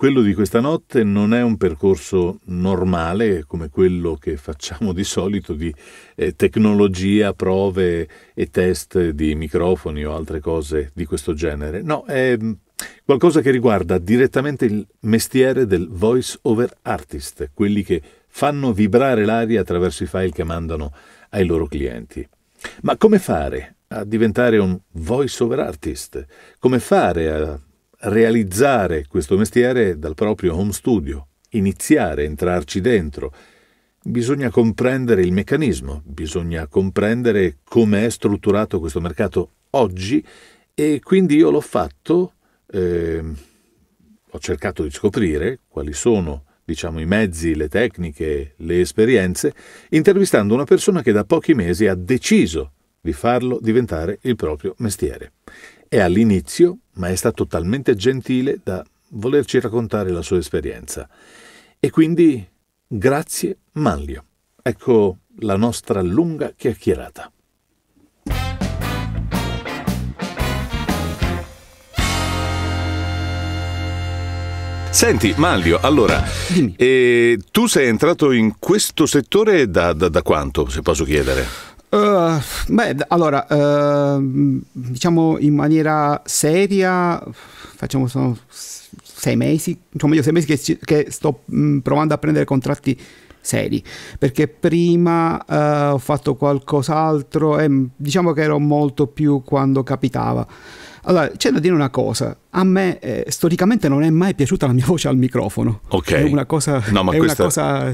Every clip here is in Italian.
Quello di questa notte non è un percorso normale come quello che facciamo di solito di eh, tecnologia, prove e test di microfoni o altre cose di questo genere. No, è mm, qualcosa che riguarda direttamente il mestiere del voice over artist, quelli che fanno vibrare l'aria attraverso i file che mandano ai loro clienti. Ma come fare a diventare un voice over artist? Come fare a realizzare questo mestiere dal proprio home studio, iniziare a entrarci dentro. Bisogna comprendere il meccanismo, bisogna comprendere come è strutturato questo mercato oggi e quindi io l'ho fatto, eh, ho cercato di scoprire quali sono diciamo, i mezzi, le tecniche, le esperienze, intervistando una persona che da pochi mesi ha deciso di farlo diventare il proprio mestiere. E all'inizio ma è stato talmente gentile da volerci raccontare la sua esperienza. E quindi grazie Manlio. Ecco la nostra lunga chiacchierata. Senti, Maglio, allora, eh, tu sei entrato in questo settore da, da, da quanto, se posso chiedere? Uh, beh, allora, uh, diciamo in maniera seria, facciamo sono sei mesi, insomma meglio sei mesi che, che sto mh, mm, provando a prendere contratti seri, perché prima uh, ho fatto qualcos'altro e mm, diciamo che ero molto più quando capitava. Allora, c'è da dire una cosa, a me eh, storicamente non è mai piaciuta la mia voce al microfono. Ok. È una cosa... No, ma è questa... una cosa...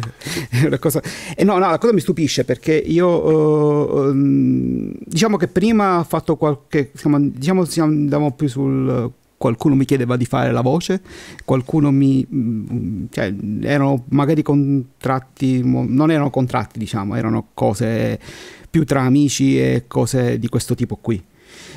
È una cosa eh, no, no, la cosa mi stupisce perché io... Eh, ehm, diciamo che prima ho fatto qualche... Diciamo, diciamo andavamo più sul qualcuno mi chiedeva di fare la voce, qualcuno mi... Mm, cioè, erano magari contratti, non erano contratti diciamo, erano cose più tra amici e cose di questo tipo qui.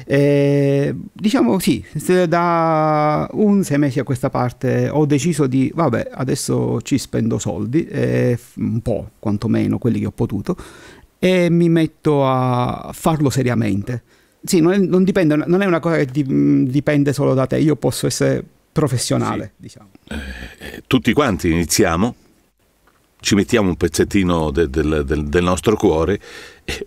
E, eh, diciamo sì, da un sei mesi a questa parte ho deciso di, vabbè, adesso ci spendo soldi, eh, un po' quantomeno quelli che ho potuto, e mi metto a farlo seriamente. Sì, non è, non dipende, non è una cosa che dipende solo da te, io posso essere professionale, sì. diciamo. Eh, eh tutti quanti iniziamo, ci mettiamo un pezzettino de, de, de, del nostro cuore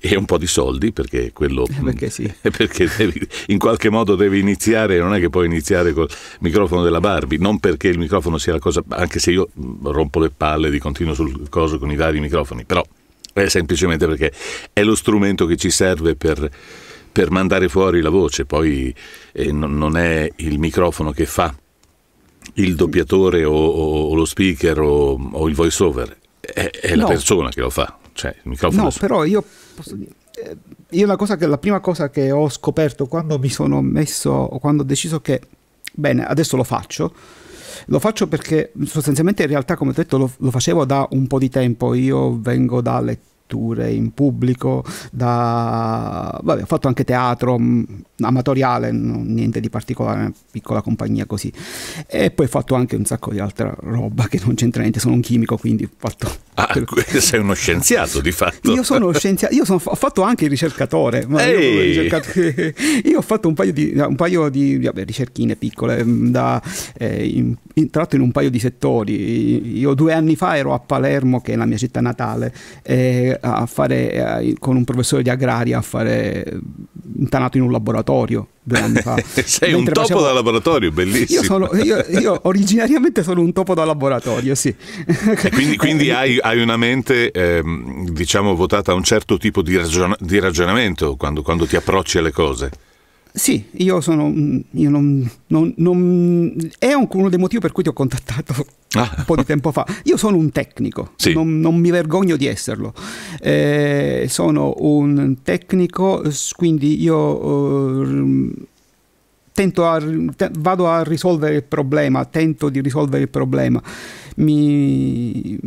e un po' di soldi perché quello eh, perché, sì. perché devi, in qualche modo devi iniziare non è che puoi iniziare col microfono della Barbie non perché il microfono sia la cosa anche se io mm, rompo le palle di continuo sul coso con i vari microfoni però è semplicemente perché è lo strumento che ci serve per, per mandare fuori la voce poi eh, non è il microfono che fa il doppiatore o, o lo speaker o, o, il voice over è, è la no. persona che lo fa cioè, no, però io Posso dire? Eh, io la, cosa che, la prima cosa che ho scoperto quando mi sono messo, quando ho deciso che, bene, adesso lo faccio, lo faccio perché sostanzialmente in realtà, come ho detto, lo, lo facevo da un po' di tempo. Io vengo da letture in pubblico, da... Vabbè, ho fatto anche teatro, mm, amatoriale, niente di particolare, una piccola compagnia così. E poi ho fatto anche un sacco di altra roba che non c'entra niente, sono un chimico, quindi ho fatto... Ah, per... sei uno scienziato di fatto. Io sono scienziato, io sono, ho fatto anche il ricercatore, ma io, io, ho fatto un paio di, un paio di vabbè, ricerchine piccole, mm, da, eh, in, in, tra in un paio di settori. Io due anni fa ero a Palermo, che è la mia città natale, eh, a fare, eh, con un professore di agraria a fare intanato eh, in un laboratorio laboratorio due fa. Sei un topo facevo... da laboratorio, bellissimo. Io, sono, io, io, originariamente sono un topo da laboratorio, sì. quindi, quindi hai, hai, una mente, ehm, diciamo, votata a un certo tipo di, ragion- di ragionamento quando, quando ti approcci alle cose. Sì, io sono. Io non, non, non, è uno dei motivi per cui ti ho contattato ah. un po' di tempo fa. Io sono un tecnico, sì. non, non, mi vergogno di esserlo. Eh, sono un tecnico, quindi io. Eh, tento a, vado a risolvere il problema, tento di risolvere il problema. Mi,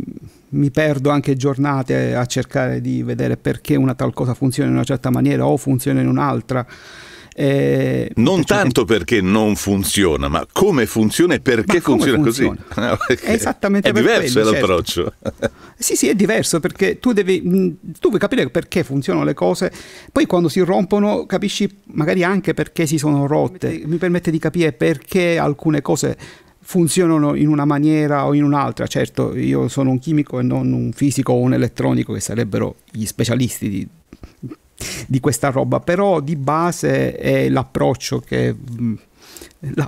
mi, perdo anche giornate a cercare di vedere perché una tal cosa funziona in una certa maniera o funziona in un'altra. Eh, non cioè, tanto che... perché non funziona, ma come funziona e perché funziona, funziona, così. No, ah, è esattamente è diverso quello, certo. l'approccio. Certo. Sì, sì, è diverso perché tu devi, mm, tu devi capire perché funzionano le cose, poi quando si rompono capisci magari anche perché si sono rotte, mi permette di capire perché alcune cose funzionano in una maniera o in un'altra. Certo, io sono un chimico e non un fisico o un elettronico che sarebbero gli specialisti di, di questa roba, però di base è l'approccio che... Mm,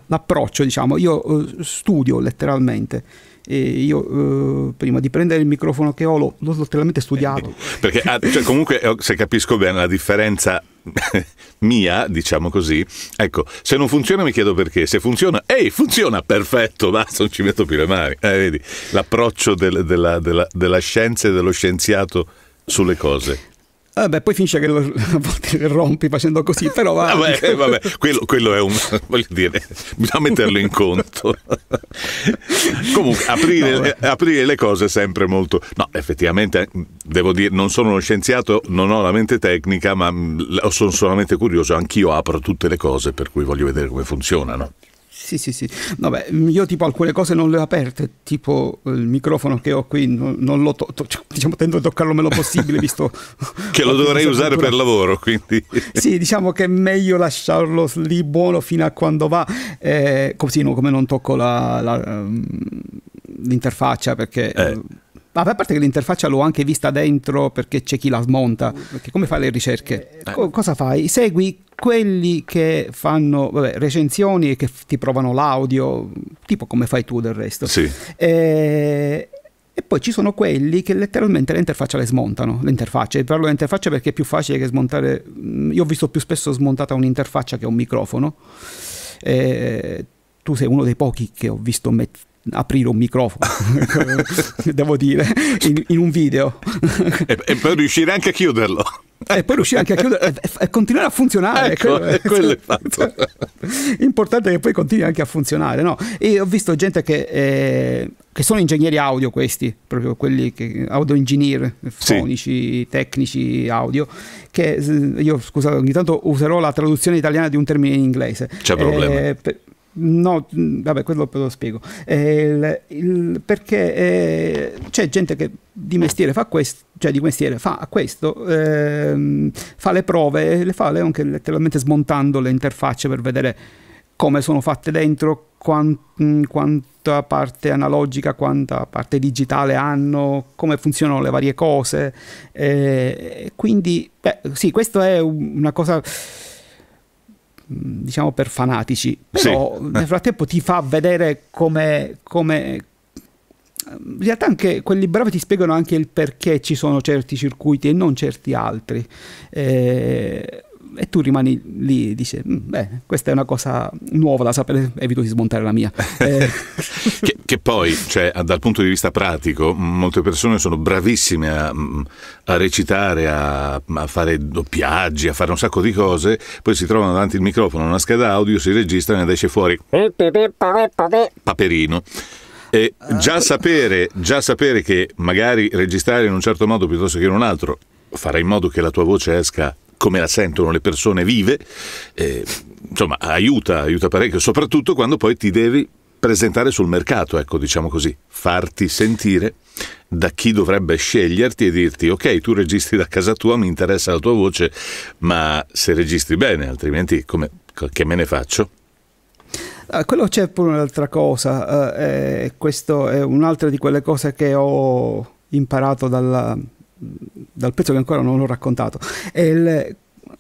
l'approccio, diciamo, io eh, studio letteralmente. E io uh, prima di prendere il microfono che ho l'ho, l'ho letteralmente studiato. Perché ah, cioè, comunque, eh, se capisco bene, la differenza mia, diciamo così, ecco, se non funziona mi chiedo perché, se funziona, ehi, funziona, perfetto, basta, non ci metto più le mani. Eh, vedi, l'approccio del, della, della, della scienza e dello scienziato sulle cose. Vabbè, poi finisce che lo, a volte rompi facendo così, però va. Vabbè, ah, vabbè quello, quello, è un. voglio dire, bisogna metterlo in conto. Comunque, aprire, no, aprire, le cose è sempre molto. No, effettivamente, devo dire, non sono uno scienziato, non ho la mente tecnica, ma mm, sono solamente curioso. Anch'io apro tutte le cose, per cui voglio vedere come funzionano. Sì, sì, sì. Vabbè, mm, io tipo alcune cose non le ho aperte, tipo eh, il microfono che ho qui, non, non lo tocco, diciamo tento di toccarlo meno possibile, visto... che lo dovrei usare per lavoro, quindi... sì, diciamo che è meglio lasciarlo lì buono fino a quando va, eh, così no, come non tocco la, la, mm, l'interfaccia, perché... Eh, eh Vabbè, a parte che l'interfaccia l'ho anche vista dentro perché c'è chi la smonta, perché come fai le ricerche? Eh. Co- cosa fai? Segui quelli che fanno vabbè, recensioni e che f- ti provano l'audio, tipo come fai tu del resto. Sì. E... Eh, e poi ci sono quelli che letteralmente le interfacce le smontano, le interfacce. Parlo di interfacce perché è più facile che smontare... Mm, io ho visto più spesso smontata un'interfaccia che un microfono. Eh, tu sei uno dei pochi che ho visto met- aprire un microfono, devo dire, in, in un video. e, e poi riuscire anche a chiuderlo. E poi riuscire anche a chiudere e, continuare a funzionare. Ecco, è quello è fatto. Importante che poi continui anche a funzionare. No? E ho visto gente che, eh, che sono ingegneri audio questi, proprio quelli che, audio engineer, fonici, sì. tecnici audio, che io scusate, ogni tanto userò la traduzione italiana di un termine in inglese. C'è eh, problema. Per, No, mm, vabbè, quello ve lo spiego. Eh, il, il, perché eh, c'è gente che di mestiere fa questo, cioè di mestiere fa questo, ehm, fa le prove, eh, le fa le anche letteralmente smontando le interfacce per vedere come sono fatte dentro, quant, mm, quanta parte analogica, quanta parte digitale hanno, come funzionano le varie cose. Eh, quindi, beh, sì, questa è una cosa diciamo per fanatici, però sì. nel eh. frattempo ti fa vedere come, come, in realtà anche quelli bravi ti spiegano anche il perché ci sono certi circuiti e non certi altri. Eh, e tu rimani lì e dici, mm, beh, questa è una cosa nuova da sapere, evito di smontare la mia. Eh. che, che, poi, cioè, dal punto di vista pratico, molte persone sono bravissime a, a recitare, a, a, fare doppiaggi, a fare un sacco di cose, poi si trovano davanti al microfono, una scheda audio, si registrano ed esce fuori paperino. E già ah. sapere, già sapere che magari registrare in un certo modo piuttosto che in un altro farà in modo che la tua voce esca come la sentono le persone vive, eh, insomma aiuta, aiuta parecchio, soprattutto quando poi ti devi presentare sul mercato, ecco diciamo così, farti sentire da chi dovrebbe sceglierti e dirti ok tu registri da casa tua, mi interessa la tua voce, ma se registri bene, altrimenti come, che me ne faccio? Ah, quello c'è pure un'altra cosa, eh, eh questa è un'altra di quelle cose che ho imparato dalla, dal pezzo che ancora non ho raccontato. È il,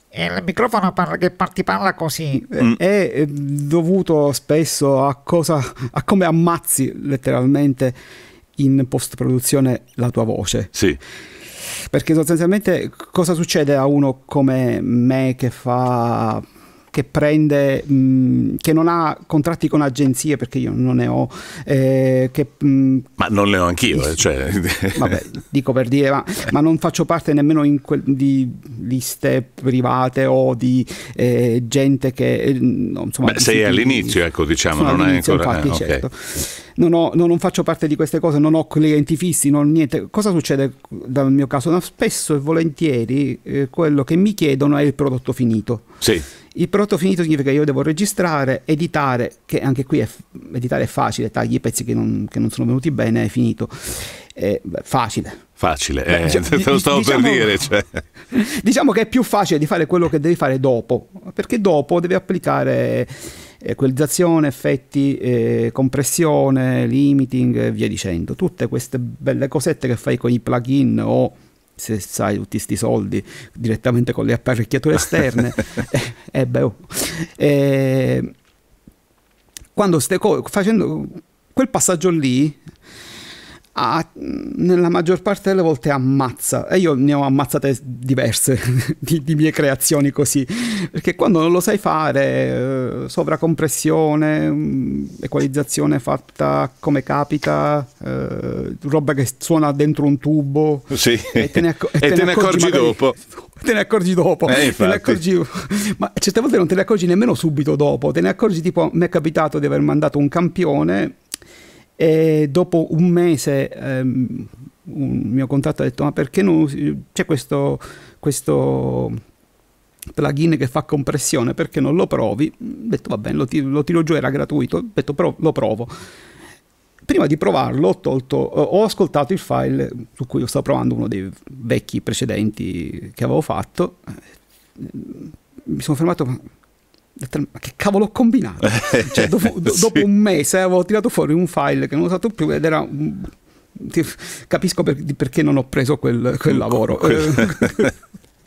è il microfono par- che ti parla così. È, eh, mm. è dovuto spesso a, cosa, a come ammazzi letteralmente in post-produzione la tua voce. Sì perché sostanzialmente cosa succede a uno come me che fa che prende, mh, che non ha contratti con agenzie perché io non ne ho. Eh, che, mh, ma non ne ho anch'io. Sì, eh, cioè. Vabbè, dico per dire, ma, ma, non faccio parte nemmeno que- di liste private o di eh, gente che. Eh, no, insomma, Beh, sei all'inizio, ecco, diciamo, non hai ancora. Infatti, eh, okay. certo. Non, ho, non, faccio parte di queste cose, non ho clienti fissi, non ho niente. Cosa succede dal mio caso? No, spesso e volentieri eh, quello che mi chiedono è il prodotto finito. Sì il prodotto finito significa che io devo registrare, editare, che anche qui è editare è facile, tagli i pezzi che non, che non sono venuti bene, è finito. È facile. Facile, Beh, eh, cioè, te lo stavo diciamo, per dire. Cioè. Diciamo che è più facile di fare quello che devi fare dopo, perché dopo devi applicare eh, equalizzazione, effetti, eh, compressione, limiting e via dicendo. Tutte queste belle cosette che fai con i plugin o se sai tutti questi soldi direttamente con le apparecchiature esterne, eh, eh, beh, oh. eh, quando ste co- facendo quel passaggio lì a, nella maggior parte delle volte ammazza e io ne ho ammazzate diverse di, di, mie creazioni così perché quando non lo sai fare eh, sovracompressione mh, mm, equalizzazione fatta come capita eh, roba che suona dentro un tubo sì. e te ne, acc- e te te ne accorgi, accorgi dopo te ne accorgi dopo. Eh, te ne accorgi, ma certe volte non te ne accorgi nemmeno subito dopo, te ne accorgi tipo mi è capitato di aver mandato un campione e dopo un mese ehm, un mio contatto ha detto ma perché non c'è questo, questo plugin che fa compressione perché non lo provi? Ho detto va bene, lo, tiro, lo tiro giù, era gratuito, ho detto però lo provo. Prima di provarlo ho, tolto, ho ascoltato il file su cui lo stavo provando, uno dei vecchi precedenti che avevo fatto. Mi sono fermato, detto, ma che cavolo ho combinato? Cioè, dopo, do, dopo sì. un mese eh, avevo tirato fuori un file che non ho usato più ed era un, capisco per, perché non ho preso quel, quel lavoro.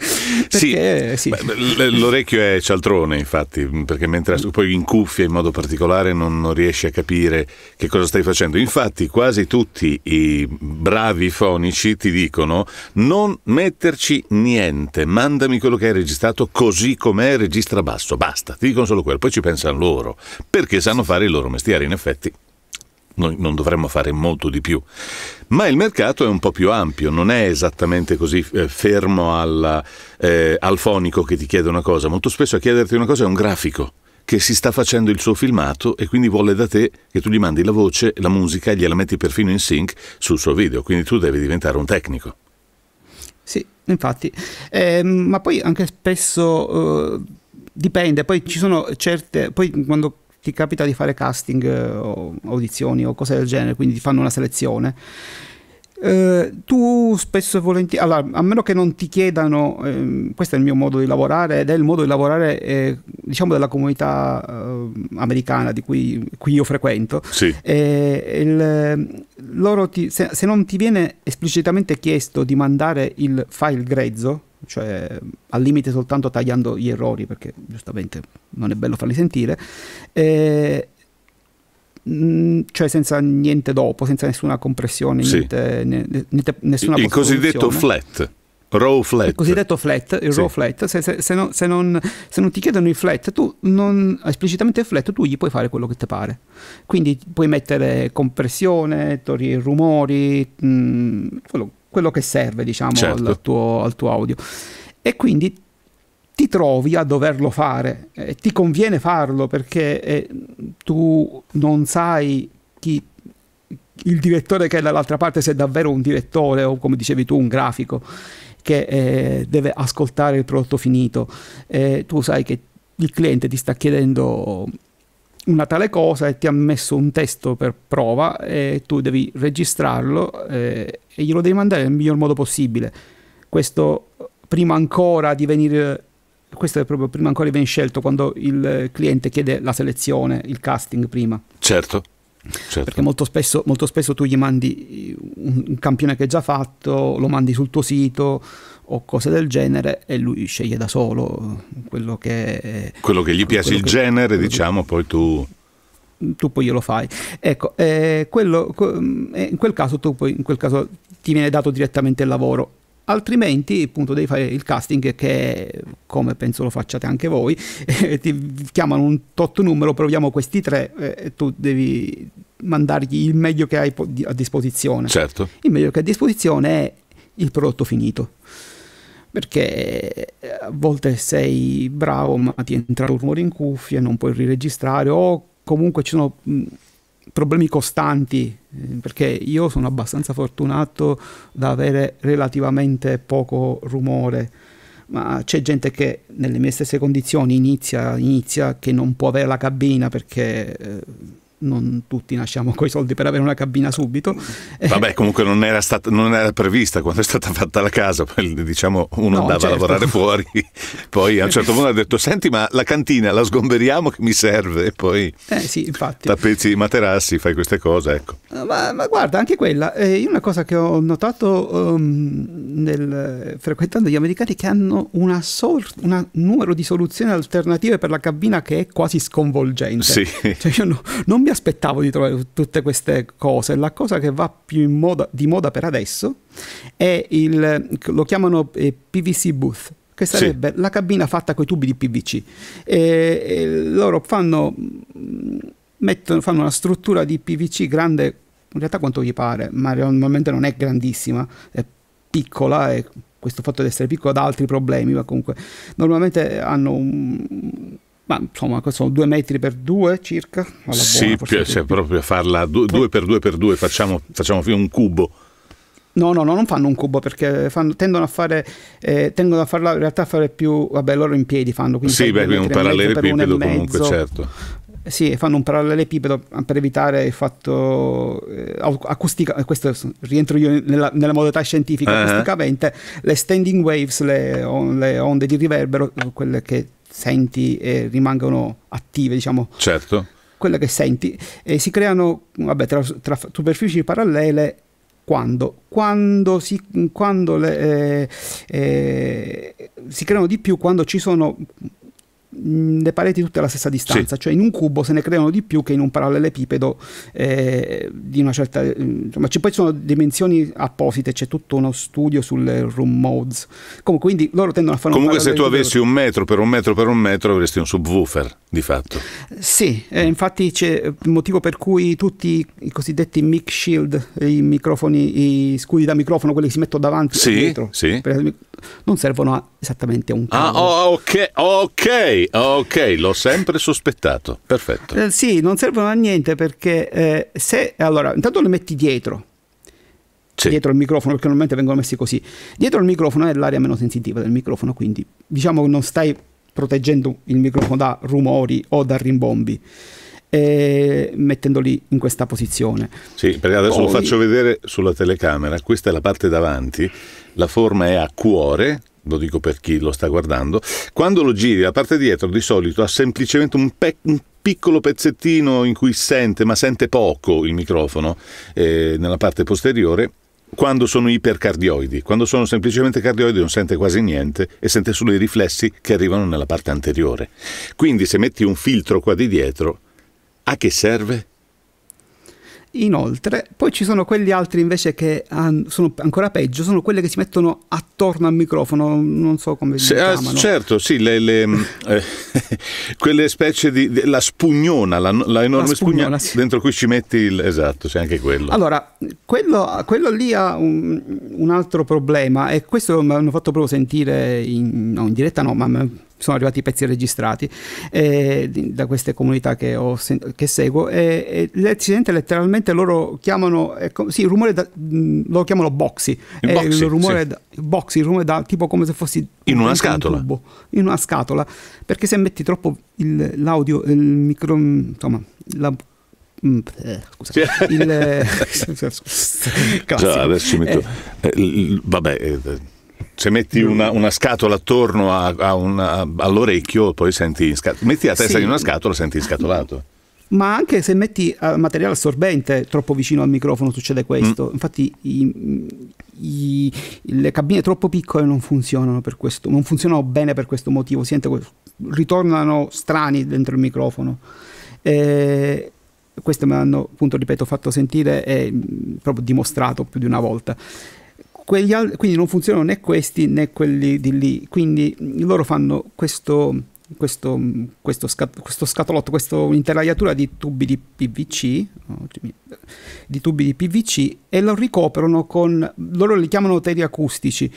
perché, sì, beh, l'orecchio è cialtrone infatti, mm, perché mentre poi in cuffia in modo particolare non, non riesci a capire che cosa stai facendo. Infatti quasi tutti i bravi fonici ti dicono non metterci niente, mandami quello che hai registrato così com'è, registra basso, basta, ti dicono solo quello, poi ci pensano loro, perché sanno fare il loro mestiere in effetti noi non dovremmo fare molto di più. Ma il mercato è un po' più ampio, non è esattamente così eh, fermo alla, eh, al fonico che ti chiede una cosa. Molto spesso a chiederti una cosa è un grafico che si sta facendo il suo filmato e quindi vuole da te che tu gli mandi la voce, la musica e gliela metti perfino in sync sul suo video, quindi tu devi diventare un tecnico. Sì, infatti, eh, ma poi anche spesso eh, dipende, poi ci sono certe, poi quando ti capita di fare casting eh, o audizioni o cose del genere, quindi ti fanno una selezione. Eh, tu spesso e volentieri, allora, a meno che non ti chiedano, ehm, questo è il mio modo di lavorare ed è il modo di lavorare eh, diciamo della comunità eh, americana di cui, cui, io frequento, sì. Eh, il, ti, se, se non ti viene esplicitamente chiesto di mandare il file grezzo, cioè al limite soltanto tagliando gli errori perché giustamente non è bello farli sentire, eh, mh, mm, cioè senza niente dopo, senza nessuna compressione, sì. niente, niente, nessuna Il cosiddetto flat. Raw flat. Il cosiddetto flat, il sì. raw flat, se, se, se, non, non, se, non, ti chiedono il flat, tu non, esplicitamente il flat, tu gli puoi fare quello che ti pare. Quindi puoi mettere compressione, togliere i rumori, mh, mm, quello, quello che serve, diciamo, certo. al, tuo, al tuo audio. E quindi ti trovi a doverlo fare, eh, ti conviene farlo perché eh, tu non sai chi il direttore che è dall'altra parte se è davvero un direttore o come dicevi tu un grafico che eh, deve ascoltare il prodotto finito, eh, tu sai che il cliente ti sta chiedendo una tale cosa e ti ha messo un testo per prova e tu devi registrarlo eh, e glielo devi mandare nel miglior modo possibile. Questo prima ancora di venire questo è proprio prima ancora di venire scelto quando il cliente chiede la selezione, il casting prima. Certo. Certo. Perché molto spesso, molto spesso, tu gli mandi un campione che hai già fatto, lo mandi sul tuo sito o cose del genere e lui sceglie da solo quello che... Quello che gli piace il che, genere, diciamo, che... poi tu... Tu poi glielo fai. Ecco, eh, quello, mm, eh, in, quel caso tu poi, in quel caso ti viene dato direttamente il lavoro altrimenti appunto devi fare il casting che come penso lo facciate anche voi eh, ti chiamano un tot numero proviamo questi tre eh, e tu devi mandargli il meglio che hai a disposizione certo il meglio che hai a disposizione è il prodotto finito perché eh, a volte sei bravo ma ti entra il rumore in cuffia non puoi riregistrare o comunque ci sono problemi costanti, eh, perché io sono abbastanza fortunato da avere relativamente poco rumore, ma c'è gente che nelle mie stesse condizioni inizia, inizia che non può avere la cabina perché... Eh, non tutti nasciamo con i soldi per avere una cabina subito. Eh, vabbè, comunque non era, stata, non era prevista quando è stata fatta la casa, diciamo uno no, andava certo. a lavorare fuori, poi a un certo punto ha detto senti ma la cantina la sgomberiamo che mi serve, e poi eh, sì, infatti. tappezzi, materassi, fai queste cose, ecco. Eh, ma, ma guarda, anche quella, eh, una cosa che ho notato um, nel, frequentando gli americani che hanno un numero di soluzioni alternative per la cabina che è quasi sconvolgente. Sì. Cioè, io no, non mi aspettavo di trovare tutte queste cose. La cosa che va più moda, di moda per adesso è il, lo chiamano eh, PVC booth, che sarebbe sì. la cabina fatta con i tubi di PVC. E, e loro fanno, mm, mettono, fanno una struttura di PVC grande, in realtà quanto gli pare, ma normalmente non è grandissima, è piccola e questo fatto di essere piccola dà altri problemi, ma comunque normalmente hanno un ma insomma sono due metri per due circa. Alla sì, buona, più, proprio farla due, due, per due per due, facciamo, facciamo un cubo. No, no, no, non fanno un cubo perché fanno, tendono a fare, eh, tendono a farla in realtà a fare più, vabbè loro in piedi fanno. Quindi sì, beh, un parallelepipedo comunque, certo. Sì, fanno un parallelepipedo per evitare il fatto eh, acustica, eh, questo rientro io nella, nella modalità scientifica, uh eh. -huh. acusticamente le standing waves, le, on, le onde di riverbero, quelle che senti eh, rimangono attive, diciamo. Certo. Quelle che senti. E si creano, vabbè, tra, tra superfici parallele quando, quando, si, quando le, eh, eh, si creano di più, quando ci sono Mm, le pareti tutte alla stessa distanza, sì. cioè in un cubo se ne creano di più che in un parallelepipedo eh, di una certa... Eh, insomma, ci poi sono dimensioni apposite, c'è tutto uno studio sulle room modes. Comunque, quindi loro tendono a fare... Comunque se tu avessi un metro per un metro per un metro avresti un subwoofer di fatto. Sì, eh, infatti c'è il eh, motivo per cui tutti i cosiddetti mic shield, i microfoni, i scudi da microfono, quelli che si mettono davanti sì, dietro, sì. Per, non servono a, esattamente a un ah, cavolo. Ah, oh, ok, ok, ok, l'ho sempre sospettato, perfetto. Eh, sì, non servono a niente perché eh, se, allora, intanto le metti dietro, sì. dietro il microfono, perché normalmente vengono messi così. Dietro il microfono è l'area meno sensitiva del microfono, quindi diciamo che non stai proteggendo il microfono da rumori o da rimbombi e mettendoli in questa posizione. Sì, perché adesso Poi... lo faccio vedere sulla telecamera, questa è la parte davanti, la forma è a cuore, lo dico per chi lo sta guardando, quando lo giri la parte dietro di solito ha semplicemente un, pe- piccolo pezzettino in cui sente, ma sente poco il microfono eh, nella parte posteriore quando sono ipercardioidi. Quando sono semplicemente cardioidi non sente quasi niente e sente solo i riflessi che arrivano nella parte anteriore. Quindi se metti un filtro qua di dietro, a che serve? Inoltre, poi ci sono quelli altri invece che han, sono ancora peggio, sono quelle che si mettono attorno al microfono, non so come si ah, chiamano. Ah, certo, sì, le, le, mm, eh, quelle specie di, di, la spugnona, la, la enorme la spugnona, spugna, sì. dentro cui ci metti il... Esatto, sì, anche quello. Allora, quello, quello lì ha un, un, altro problema e questo mi hanno fatto proprio sentire, in, no, in diretta no, ma sono arrivati i pezzi registrati eh, da queste comunità che, ho, che seguo e, e si sente letteralmente loro chiamano sì, il rumore da, lo chiamano boxy, il, boxy, il rumore sì. da, boxy, il rumore da tipo come se fossi in una scatola un tubo, in una scatola perché se metti troppo il, l'audio il micro insomma la Mm, eh, scusa, il, eh, scusa, scusa, Già, adesso metto, eh, il, eh, vabbè, eh, se metti una, una scatola attorno a, a una, all'orecchio, poi senti in scatola. Metti la testa sì. in una scatola, senti scatolato. Ma anche se metti uh, materiale assorbente troppo vicino al microfono succede questo. Mm. Infatti i, i, le cabine troppo piccole non funzionano per questo, non funzionano bene per questo motivo. Sente, ritornano strani dentro il microfono. Eh, questo me l'hanno, appunto, ripeto, fatto sentire e mm, proprio dimostrato più di una volta. Al- quindi non funzionano né questi né quelli di lì. Quindi loro fanno questo, questo, questo, scat- questo scatolotto, questa interraiatura di tubi di PVC, di tubi di PVC e lo ricoprono con, loro li chiamano teli acustici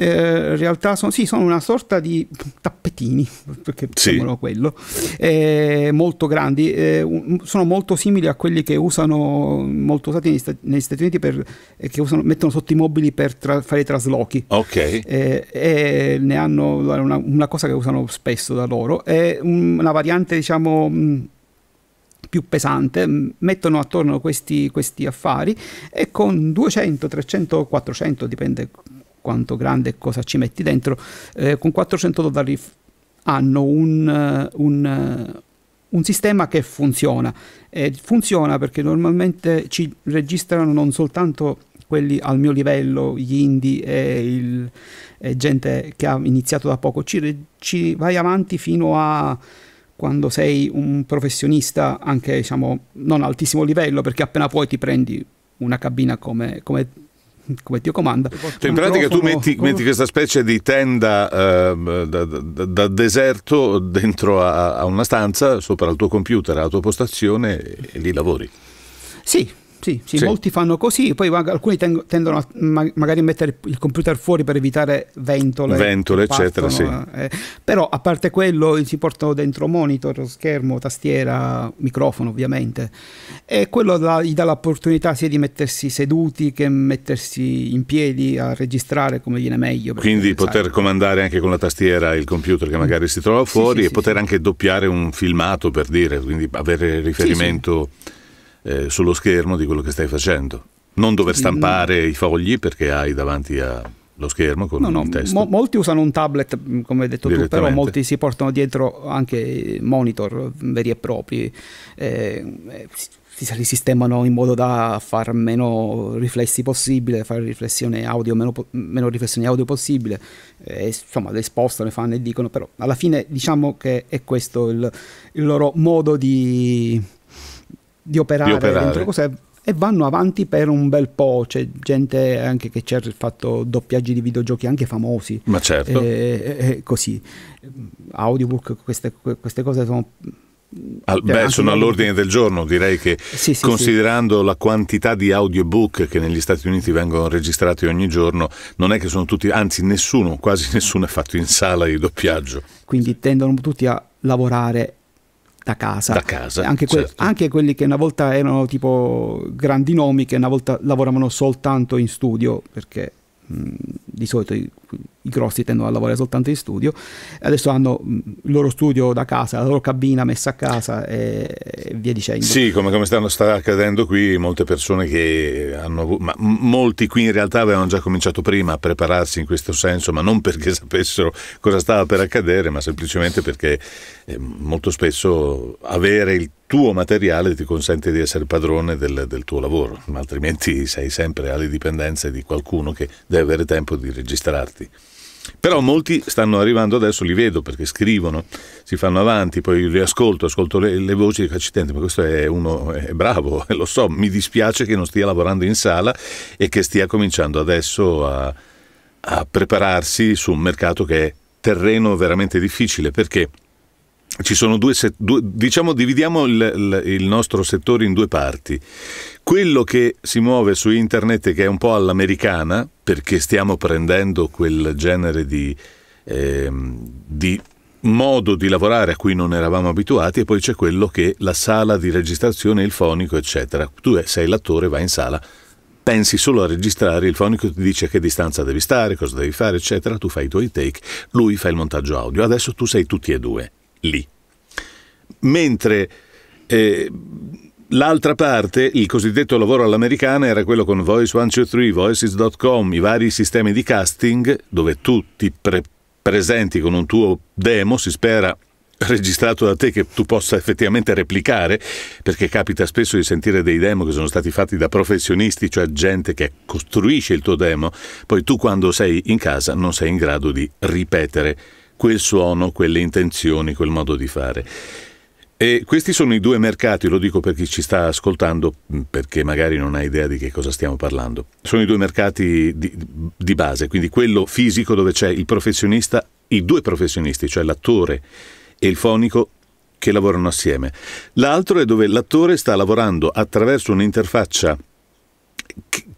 eh, in realtà sono, sì, sono una sorta di tappetini, perché sì. sembrano quello, eh, molto grandi, eh, un, sono molto simili a quelli che usano, molto usati negli, Stati, negli Stati Uniti, per, eh, che usano, mettono sotto i mobili per tra, fare i traslochi. Ok. Eh, e ne hanno una, una, cosa che usano spesso da loro, è una variante diciamo... Mh, mm, più pesante, mettono attorno questi, questi affari e con 200, 300, 400, dipende quanto grande e cosa ci metti dentro, eh, con 400 dollari hanno un, eh, un, eh, un sistema che funziona. E funziona perché normalmente ci registrano non soltanto quelli al mio livello, gli indie e, il, e gente che ha iniziato da poco, ci, ci, vai avanti fino a quando sei un professionista, anche diciamo non altissimo livello, perché appena puoi ti prendi una cabina come, come come Dio comanda. Cioè, in pratica tu metti, metti, questa specie di tenda eh, da, da, da, deserto dentro a, a una stanza, sopra il tuo computer, alla tua postazione e lì lavori. Sì, sì, sì, sì, molti fanno così, poi alcuni teng- tendono a ma- magari mettere il computer fuori per evitare ventole. Ventole, partono, eccetera, sì. Eh, però a parte quello si portano dentro monitor, schermo, tastiera, microfono ovviamente. E quello da- gli dà l'opportunità sia di mettersi seduti che mettersi in piedi a registrare come viene meglio. Quindi poter sai. comandare anche con la tastiera il computer che magari si trova fuori sì, sì, e poter anche doppiare un filmato per dire, quindi avere riferimento eh, sullo schermo di quello che stai facendo. Non dover stampare mm. i fogli perché hai davanti a lo schermo con no, no, il testo. Mo molti usano un tablet, mm, come hai detto tu, però molti si portano dietro anche monitor mm, veri e propri. Eh, si, li sistemano in modo da far meno riflessi possibile, fare riflessione audio, meno, meno riflessione audio possibile, eh, insomma le spostano, le fanno e dicono, però alla fine diciamo che è questo il, il loro modo di di operare, di operare. dentro e vanno avanti per un bel po'. C'è gente anche che ha fatto doppiaggi di videogiochi anche famosi. Ma certo. E, e, così. Audiobook, queste, queste cose sono al, cioè, beh, sono all'ordine del giorno, direi che sì, sì, considerando sì. la quantità di audiobook che negli Stati Uniti vengono registrati ogni giorno, non è che sono tutti, anzi nessuno, quasi nessuno è fatto in sala di doppiaggio. Quindi tendono tutti a lavorare da casa. Da casa anche, que- certo. anche, quelli che una volta erano tipo grandi nomi, che una volta lavoravano soltanto in studio, perché mh, di solito i grossi tendono a lavorare soltanto in studio, adesso hanno mm, il loro studio da casa, la loro cabina messa a casa e, e via dicendo. Sì, come, come stanno, sta accadendo qui, molte persone che hanno, ma molti qui in realtà avevano già cominciato prima a prepararsi in questo senso, ma non perché sapessero cosa stava per accadere, ma semplicemente perché eh, molto spesso avere il tuo materiale ti consente di essere padrone del, del, tuo lavoro, altrimenti sei sempre alle dipendenze di qualcuno che deve avere tempo di registrarti testi. Però molti stanno arrivando adesso, li vedo perché scrivono, si fanno avanti, poi li ascolto, ascolto le, le voci e accidenti, ma questo è uno è bravo, lo so, mi dispiace che non stia lavorando in sala e che stia cominciando adesso a, a prepararsi su un mercato che è terreno veramente difficile perché ci sono due, due diciamo dividiamo il, il nostro settore in due parti quello che si muove su internet che è un po' all'americana, perché stiamo prendendo quel genere di, eh, di modo di lavorare a cui non eravamo abituati e poi c'è quello che la sala di registrazione, il fonico, eccetera. Tu eh, sei l'attore, vai in sala, pensi solo a registrare, il fonico ti dice a che distanza devi stare, cosa devi fare, eccetera, tu fai i tuoi take, lui fa il montaggio audio. Adesso tu sei tutti e due lì. Mentre eh, L'altra parte, il cosiddetto lavoro all'americana, era quello con Voice123, Voices.com, i vari sistemi di casting, dove tu ti pre- presenti con un tuo demo, si spera registrato da te che tu possa effettivamente replicare, perché capita spesso di sentire dei demo che sono stati fatti da professionisti, cioè gente che costruisce il tuo demo, poi tu quando sei in casa non sei in grado di ripetere quel suono, quelle intenzioni, quel modo di fare. E questi sono i due mercati, lo dico per chi ci sta ascoltando, mm, perché magari non ha idea di che cosa stiamo parlando. Sono i due mercati di, di base, quindi quello fisico dove c'è il professionista, i due professionisti, cioè l'attore e il fonico che lavorano assieme. L'altro è dove l'attore sta lavorando attraverso un'interfaccia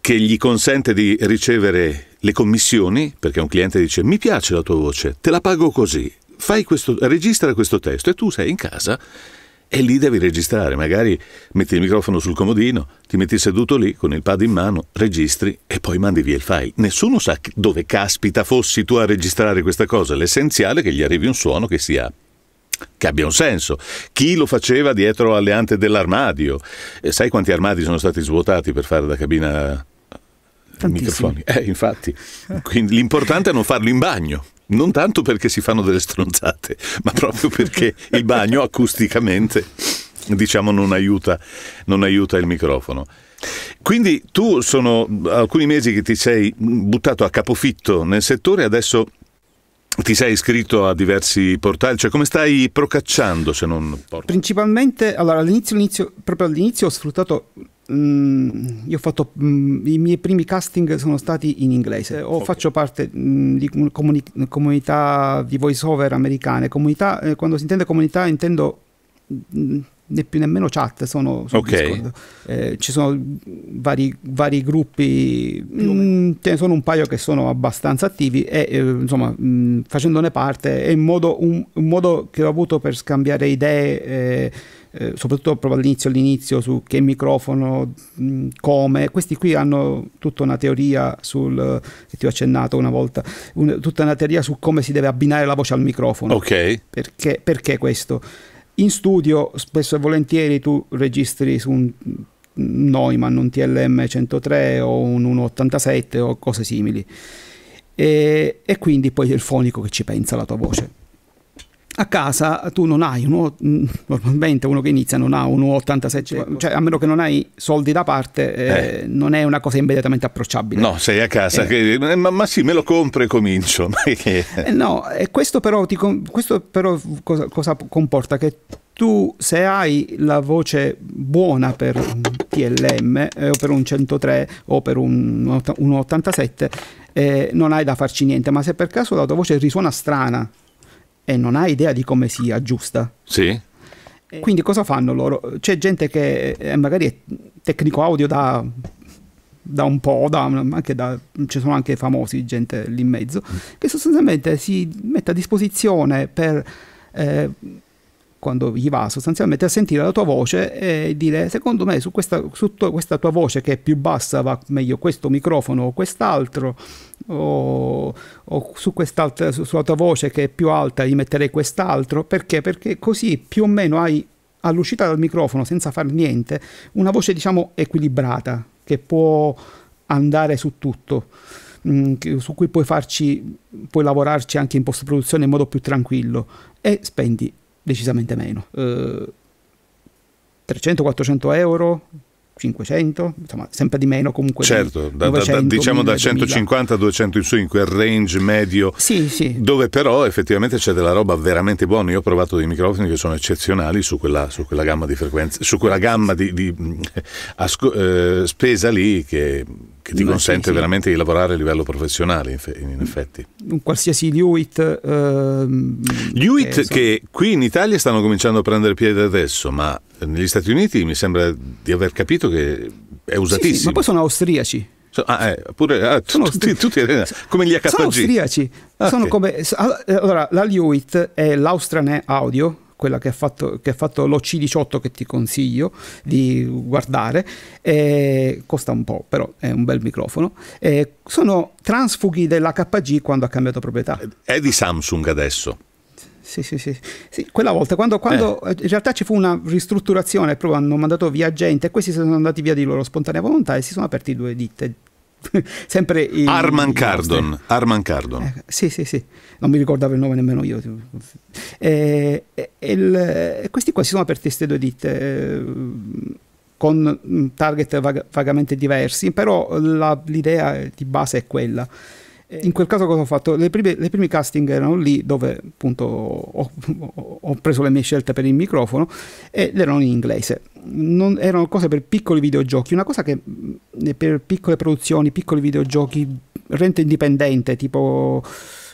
che gli consente di ricevere le commissioni, perché un cliente dice mi piace la tua voce, te la pago così, fai questo, registra questo testo e tu sei in casa e lì devi registrare, magari metti il microfono sul comodino, ti metti seduto lì con il pad in mano, registri e poi mandi via il file. Nessuno sa dove caspita fossi tu a registrare questa cosa, l'essenziale è che gli arrivi un suono che sia che abbia un senso. Chi lo faceva dietro alle ante dell'armadio? E eh, sai quanti armadi sono stati svuotati per fare da cabina eh, Tantissimi. microfoni? Eh, infatti, Quindi, l'importante è non farlo in bagno. Non tanto perché si fanno delle stronzate, ma proprio perché il bagno acusticamente diciamo non aiuta, non aiuta il microfono. Quindi tu sono alcuni mesi che ti sei buttato a capofitto nel settore, adesso ti sei iscritto a diversi portali, cioè come stai procacciando se non porti? Principalmente, allora all'inizio, all'inizio, proprio all'inizio ho sfruttato mh, io ho fatto mh, mm, i miei primi casting sono stati in inglese o okay. faccio parte mh, mm, di comuni comunità di voice over americane comunità eh, quando si intende comunità intendo mm, né più nemmeno chat sono su okay. eh, ci sono vari, vari gruppi mh, ce ne sono un paio che sono abbastanza attivi e eh, insomma mh, facendone parte è un modo, un, un modo, che ho avuto per scambiare idee eh, eh, soprattutto proprio all'inizio, all'inizio su che microfono, mh, mm, come, questi qui hanno tutta una teoria sul, che eh, ti ho accennato una volta, un, tutta una teoria su come si deve abbinare la voce al microfono. Ok. Perché, perché questo? In studio spesso e volentieri tu registri su un mm, Neumann, un TLM 103 o un 187 o cose simili. E, e, quindi poi è il fonico che ci pensa la tua voce a casa tu non hai uno, mm, normalmente uno che inizia non ha un 87, cioè a meno che non hai soldi da parte, eh, eh. non è una cosa immediatamente approcciabile. No, sei a casa, eh. che, ma, ma, sì, me lo compro e comincio. Eh, no, e questo però, ti, questo però cosa, cosa comporta? Che tu se hai la voce buona per un TLM eh, o per un 103 o per un, un 87 eh, non hai da farci niente ma se per caso la tua voce risuona strana e non ha idea di come si aggiusta. Sì. Eh. Quindi cosa fanno loro? C'è gente che è eh, magari è tecnico audio da, da un po', da, da, ci sono anche famosi, gente lì in mezzo, che sostanzialmente si mette a disposizione per... Eh, quando gli va sostanzialmente a sentire la tua voce e dire secondo me su questa, su to, questa tua voce che è più bassa va meglio questo microfono o quest'altro o, o su quest'altra su, sulla tua voce che è più alta gli metterei quest'altro perché perché così più o meno hai all'uscita dal microfono senza far niente una voce diciamo equilibrata che può andare su tutto mh, mm, su cui puoi farci puoi lavorarci anche in post produzione in modo più tranquillo e spendi decisamente meno eh, 300-400 euro 500, insomma, sempre di meno comunque. Certo, di 900, da, da, diciamo 1000, da 150 a 200 in su, in quel range medio, sì, sì. dove però effettivamente c'è della roba veramente buona. Io ho provato dei microfoni che sono eccezionali su quella, su quella gamma di frequenze, su quella gamma di, di mm, eh, spesa lì che che ti consente sì, sì. veramente di lavorare a livello professionale, in, effetti. Un qualsiasi Lewitt. Ehm, Lewitt eh, che qui in Italia stanno cominciando a prendere piede adesso, ma negli Stati Uniti mi sembra di aver capito che è usatissimo. Sì, ma poi sono austriaci. So, ah, eh, pure, ah, sono tutti, tutti, eh, come gli AKG. Sono austriaci. Ah, sono come, allora, la Lewitt è l'Austranet Audio, quella che ha fatto, che ha fatto lo 18 che ti consiglio di guardare, eh, costa un po', però è un bel microfono. Eh, sono transfughi dell'HG quando ha cambiato proprietà. È di Samsung adesso. Sì, sì, sì, sì. Quella volta, quando, quando eh. in realtà ci fu una ristrutturazione, proprio hanno mandato via gente e questi sono andati via di loro spontanea volontà e si sono aperti due ditte sempre i, Arman, Cardon, Arman Cardon. Eh, sì, sì, sì, non mi ricordavo il nome nemmeno io. Eh, eh il, eh, questi qua si sono aperti queste due ditte eh, con target vag- vagamente diversi, però la, l'idea di base è quella. Eh, in quel caso cosa ho fatto? Le prime, le prime casting erano lì dove appunto ho, ho, preso le mie scelte per il microfono ed erano in inglese. Non, erano cose per piccoli videogiochi, una cosa che mm, eh, per piccole produzioni, piccoli videogiochi, rente indipendente, tipo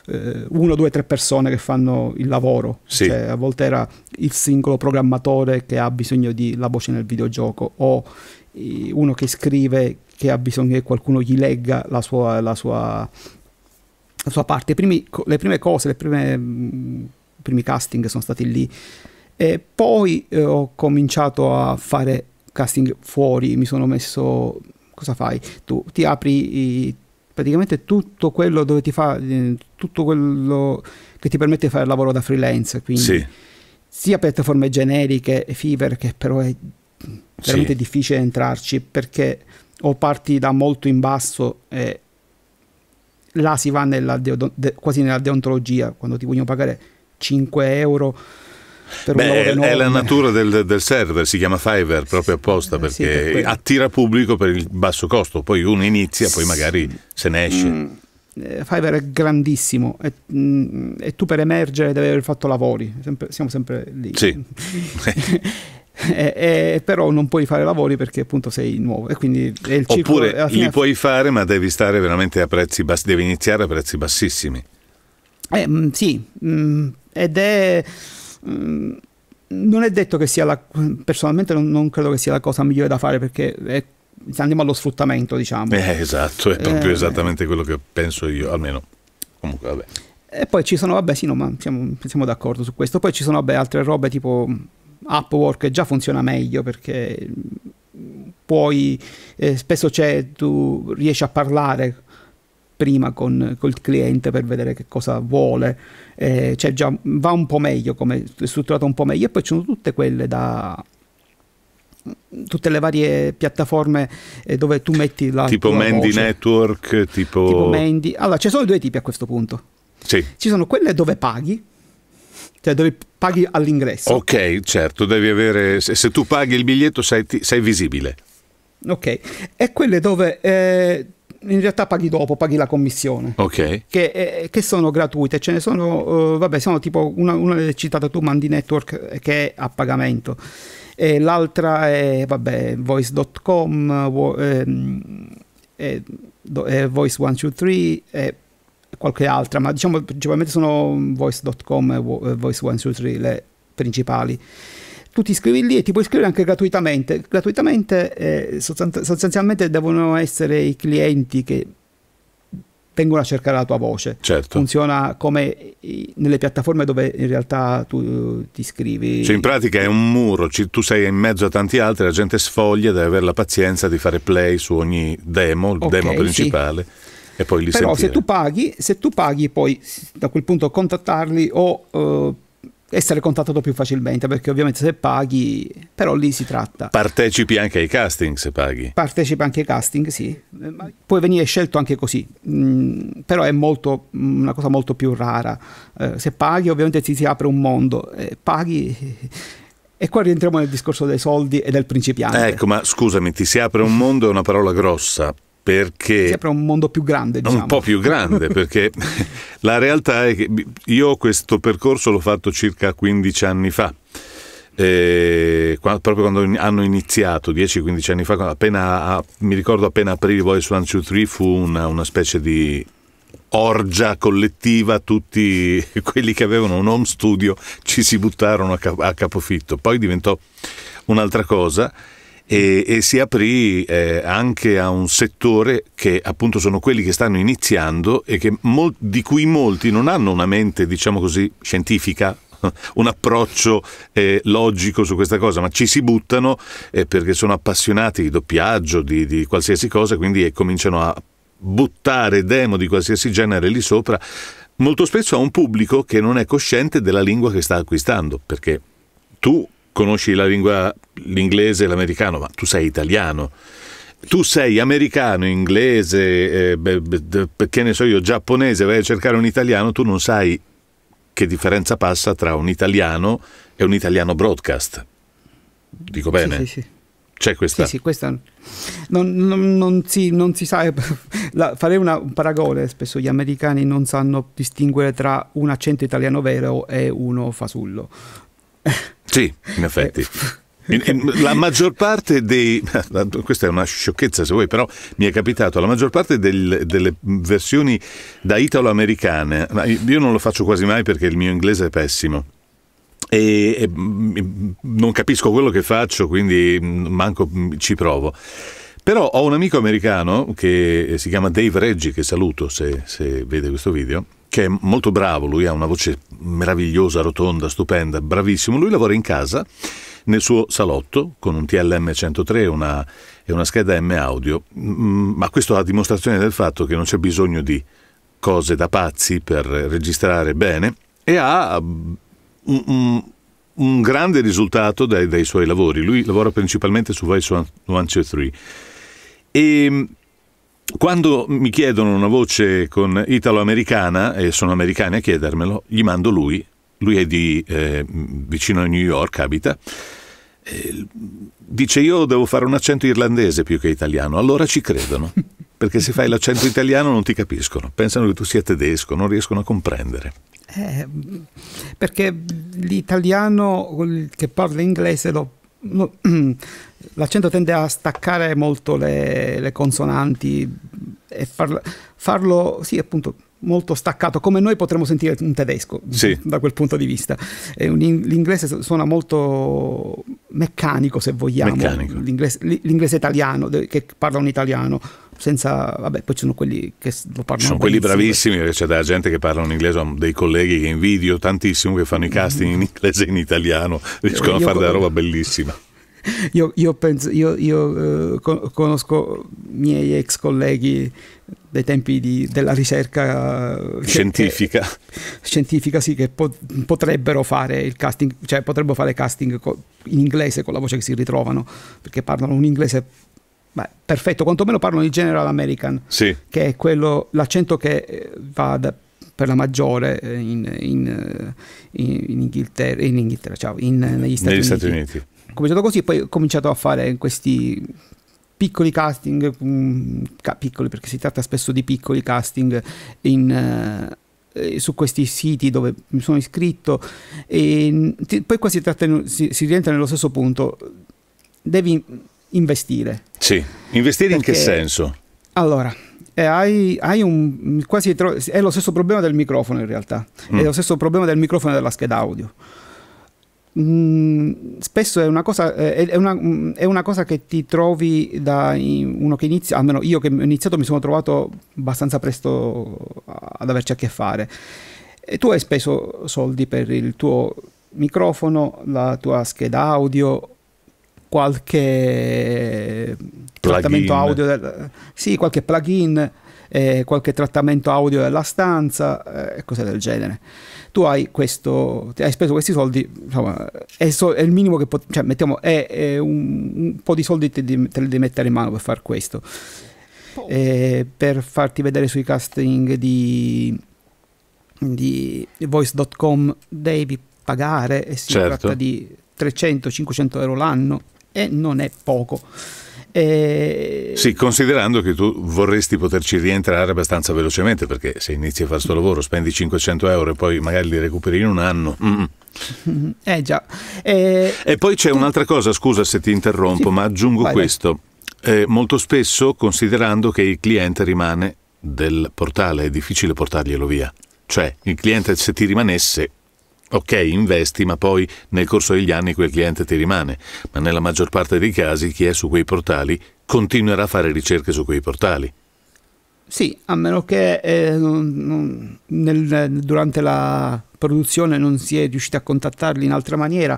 eh, uno, due, tre persone che fanno il lavoro. Sì. Cioè, a volte era il singolo programmatore che ha bisogno della voce nel videogioco o eh, uno che scrive che ha bisogno che qualcuno gli legga la sua, la sua la sua parte. Primi, le prime cose, mm, i primi casting sono stati lì. E poi eh, ho cominciato a fare casting fuori, mi sono messo... Cosa fai? Tu ti apri i, praticamente tutto quello dove ti fa... Eh, tutto quello che ti permette di fare il lavoro da freelance, quindi... Sì. Sia piattaforme generiche, e Fiverr, che però è veramente sì. difficile entrarci perché o parti da molto in basso e là si va nella deodon- de- quasi nella deontologia, quando ti vogliono pagare 5 euro per Beh, è, è la natura del, del, server, si chiama Fiverr proprio apposta eh, perché sì, per attira pubblico per il basso costo, poi uno inizia, poi magari se ne esce. Mm, eh, Fiverr è grandissimo e, mm, e, tu per emergere devi aver fatto lavori, sempre, siamo sempre lì. Sì. eh, eh, però non puoi fare lavori perché appunto sei nuovo e quindi è il circolo, oppure li puoi fare ma devi stare veramente a prezzi bassi devi iniziare a prezzi bassissimi eh, mh, mm, sì mh, mm, ed è mh, mm, non è detto che sia la personalmente non, non, credo che sia la cosa migliore da fare perché è, andiamo allo sfruttamento diciamo eh, esatto è proprio eh, esattamente quello che penso io almeno comunque vabbè e poi ci sono, vabbè, sì, no, ma siamo, siamo d'accordo su questo. Poi ci sono, vabbè, altre robe tipo Upwork già funziona meglio perché mm, puoi, eh, spesso c'è, tu riesci a parlare prima con il cliente per vedere che cosa vuole, eh, cioè già va un po' meglio, come, è strutturato un po' meglio e poi ci sono tutte quelle da tutte le varie piattaforme eh, dove tu metti la tipo Mandy voce. Network tipo... tipo Mandy allora ci sono due tipi a questo punto sì. ci sono quelle dove paghi cioè dove paghi all'ingresso. Ok, certo, devi avere, se, se tu paghi il biglietto sei, ti, sei, visibile. Ok, e quelle dove eh, in realtà paghi dopo, paghi la commissione. Ok. Che, eh, che sono gratuite, ce ne sono, eh, vabbè, sono tipo una, una l'hai citata tu, Mandi Network, eh, che è a pagamento. E l'altra è, vabbè, voice.com, vo, ehm, voice123, qualche altra, ma diciamo principalmente sono voice.com e voice 123 le principali. Tu ti iscrivi lì e ti puoi iscrivere anche gratuitamente. Gratuitamente eh, sostanzialmente devono essere i clienti che vengono a cercare la tua voce. Certo. Funziona come nelle piattaforme dove in realtà tu eh, ti iscrivi. Cioè in pratica è un muro, tu sei in mezzo a tanti altri, la gente sfoglia, deve avere la pazienza di fare play su ogni demo, il okay, demo principale. Sì. E poi li Però se tu, paghi, se tu paghi poi da quel punto contattarli o... Eh, essere contattato più facilmente perché ovviamente se paghi però lì si tratta partecipi anche ai casting se paghi partecipi anche ai casting sì puoi venire scelto anche così mm, però è molto, una cosa molto più rara eh, se paghi ovviamente ti si apre un mondo eh, paghi e qua rientriamo nel discorso dei soldi e del principiante ecco ma scusami ti si apre un mondo è una parola grossa perché... Si apre un mondo più grande, diciamo. Un po' più grande, perché la realtà è che io questo percorso l'ho fatto circa 15 anni fa. Eh, quando, proprio quando hanno iniziato 10-15 anni fa, appena, mi ricordo appena aprì Voice 123 fu una, una specie di orgia collettiva, tutti quelli che avevano un home studio ci si buttarono a, cap- a capofitto, poi diventò un'altra cosa e, e si aprì eh, anche a un settore che appunto sono quelli che stanno iniziando e che, di cui molti non hanno una mente, diciamo così, scientifica, un approccio eh, logico su questa cosa, ma ci si buttano eh, perché sono appassionati di doppiaggio, di, di qualsiasi cosa, quindi eh, cominciano a buttare demo di qualsiasi genere lì sopra, molto spesso a un pubblico che non è cosciente della lingua che sta acquistando, perché tu conosci la lingua, l'inglese e l'americano, ma tu sei italiano. Tu sei americano, inglese, eh, che ne so io, giapponese, vai a cercare un italiano, tu non sai che differenza passa tra un italiano e un italiano broadcast. Dico bene? Sì, sì, sì. C'è questa. Sì, sì, questa non, non, non, si, non si, sa. farei un paragone: spesso gli americani non sanno distinguere tra un accento italiano vero e uno fasullo. Sì, in effetti. Eh. In, in, la maggior parte dei. Questa è una sciocchezza se vuoi, però mi è capitato. La maggior parte del, delle versioni da italo-americane. Io non lo faccio quasi mai perché il mio inglese è pessimo. E, e non capisco quello che faccio, quindi manco ci provo. Però ho un amico americano che si chiama Dave Reggi, che saluto se, se vede questo video, che è molto bravo, lui ha una voce meravigliosa, rotonda, stupenda, bravissimo, lui lavora in casa nel suo salotto con un TLM 103 e una, e una scheda M audio, mm, ma questo ha dimostrazione del fatto che non c'è bisogno di cose da pazzi per registrare bene e ha un, mm, un, mm, un grande risultato dai, dai, suoi lavori. Lui lavora principalmente su Voice 123 e ehm, quando mi chiedono una voce con italo-americana, e sono americani a chiedermelo, gli mando lui. Lui è di eh, vicino a New York, abita. Eh, dice io devo fare un accento irlandese più che italiano. Allora ci credono. Perché se fai l'accento italiano non ti capiscono. Pensano che tu sia tedesco, non riescono a comprendere. Eh, perché l'italiano che parla inglese lo, lo, l'accento tende a staccare molto le, le consonanti e farlo, farlo, sì, appunto, molto staccato, come noi potremmo sentire un tedesco sì. da quel punto di vista. In, l'inglese suona molto meccanico, se vogliamo. Meccanico. L'inglese, l'inglese, italiano, che parla un italiano. Senza, vabbè, poi ci sono quelli che lo parlano. Ci sono quelli bravissimi, perché c'è della gente che parla un inglese, ho dei colleghi che invidio tantissimo, che fanno i casting in mm. inglese e in italiano, eh, riescono io, a fare della roba bellissima io, io, penso, io, io eh, conosco i miei ex colleghi dei tempi di, della ricerca eh, scientifica. Che, scientifica, sì, che potrebbero fare il casting, cioè potrebbero fare casting in inglese con la voce che si ritrovano, perché parlano un inglese beh, perfetto, quantomeno parlano di General American, sì. che è quello, l'accento che eh, va da, per la maggiore eh, in, in, in, in Inghilterra, in Inghilterra, ciao, negli Stati Negli Uniti. Stati Uniti cominciato così, poi ho cominciato a fare questi piccoli casting, mh, mm, piccoli perché si tratta spesso di piccoli casting in... Uh, su questi siti dove mi sono iscritto e mm, poi qua si, tratta, si, si rientra nello stesso punto devi investire sì investire perché, in che senso? allora eh, hai, hai, un quasi è lo stesso problema del microfono in realtà mm. è lo stesso problema del microfono e della scheda audio Mm, spesso è una, cosa, eh, è, una, mm, è una, cosa, che ti trovi da uno che inizia, almeno io che ho iniziato mi sono trovato abbastanza presto ad averci a che fare. E tu hai speso soldi per il tuo microfono, la tua scheda audio, qualche plugin. trattamento audio, del, sì, qualche plugin, eh, qualche trattamento audio della stanza, eh, cose del genere tu hai questo, hai speso questi soldi, insomma, è, so, è il minimo che pot- cioè, mettiamo, è, è un, un, po' di soldi te, te li devi mettere in mano per fare questo. Oh. Eh, per farti vedere sui casting di, di voice.com devi pagare e si certo. tratta di 300-500 euro l'anno e non è poco. Eh... Sì, considerando che tu vorresti poterci rientrare abbastanza velocemente, perché se inizi a fare questo lavoro spendi 500 euro e poi magari li recuperi in un anno. Mm. Eh già. Eh... e poi c'è tu... un'altra cosa, scusa se ti interrompo, sì. ma aggiungo vai, questo. Vai. Eh, molto spesso, considerando che il cliente rimane del portale, è difficile portarglielo via. Cioè, il cliente se ti rimanesse Ok, investi, ma poi nel corso degli anni quel cliente ti rimane, ma nella maggior parte dei casi chi è su quei portali continuerà a fare ricerche su quei portali. Sì, a meno che eh, non, non, nel, durante la produzione non si è riusciti a contattarli in altra maniera.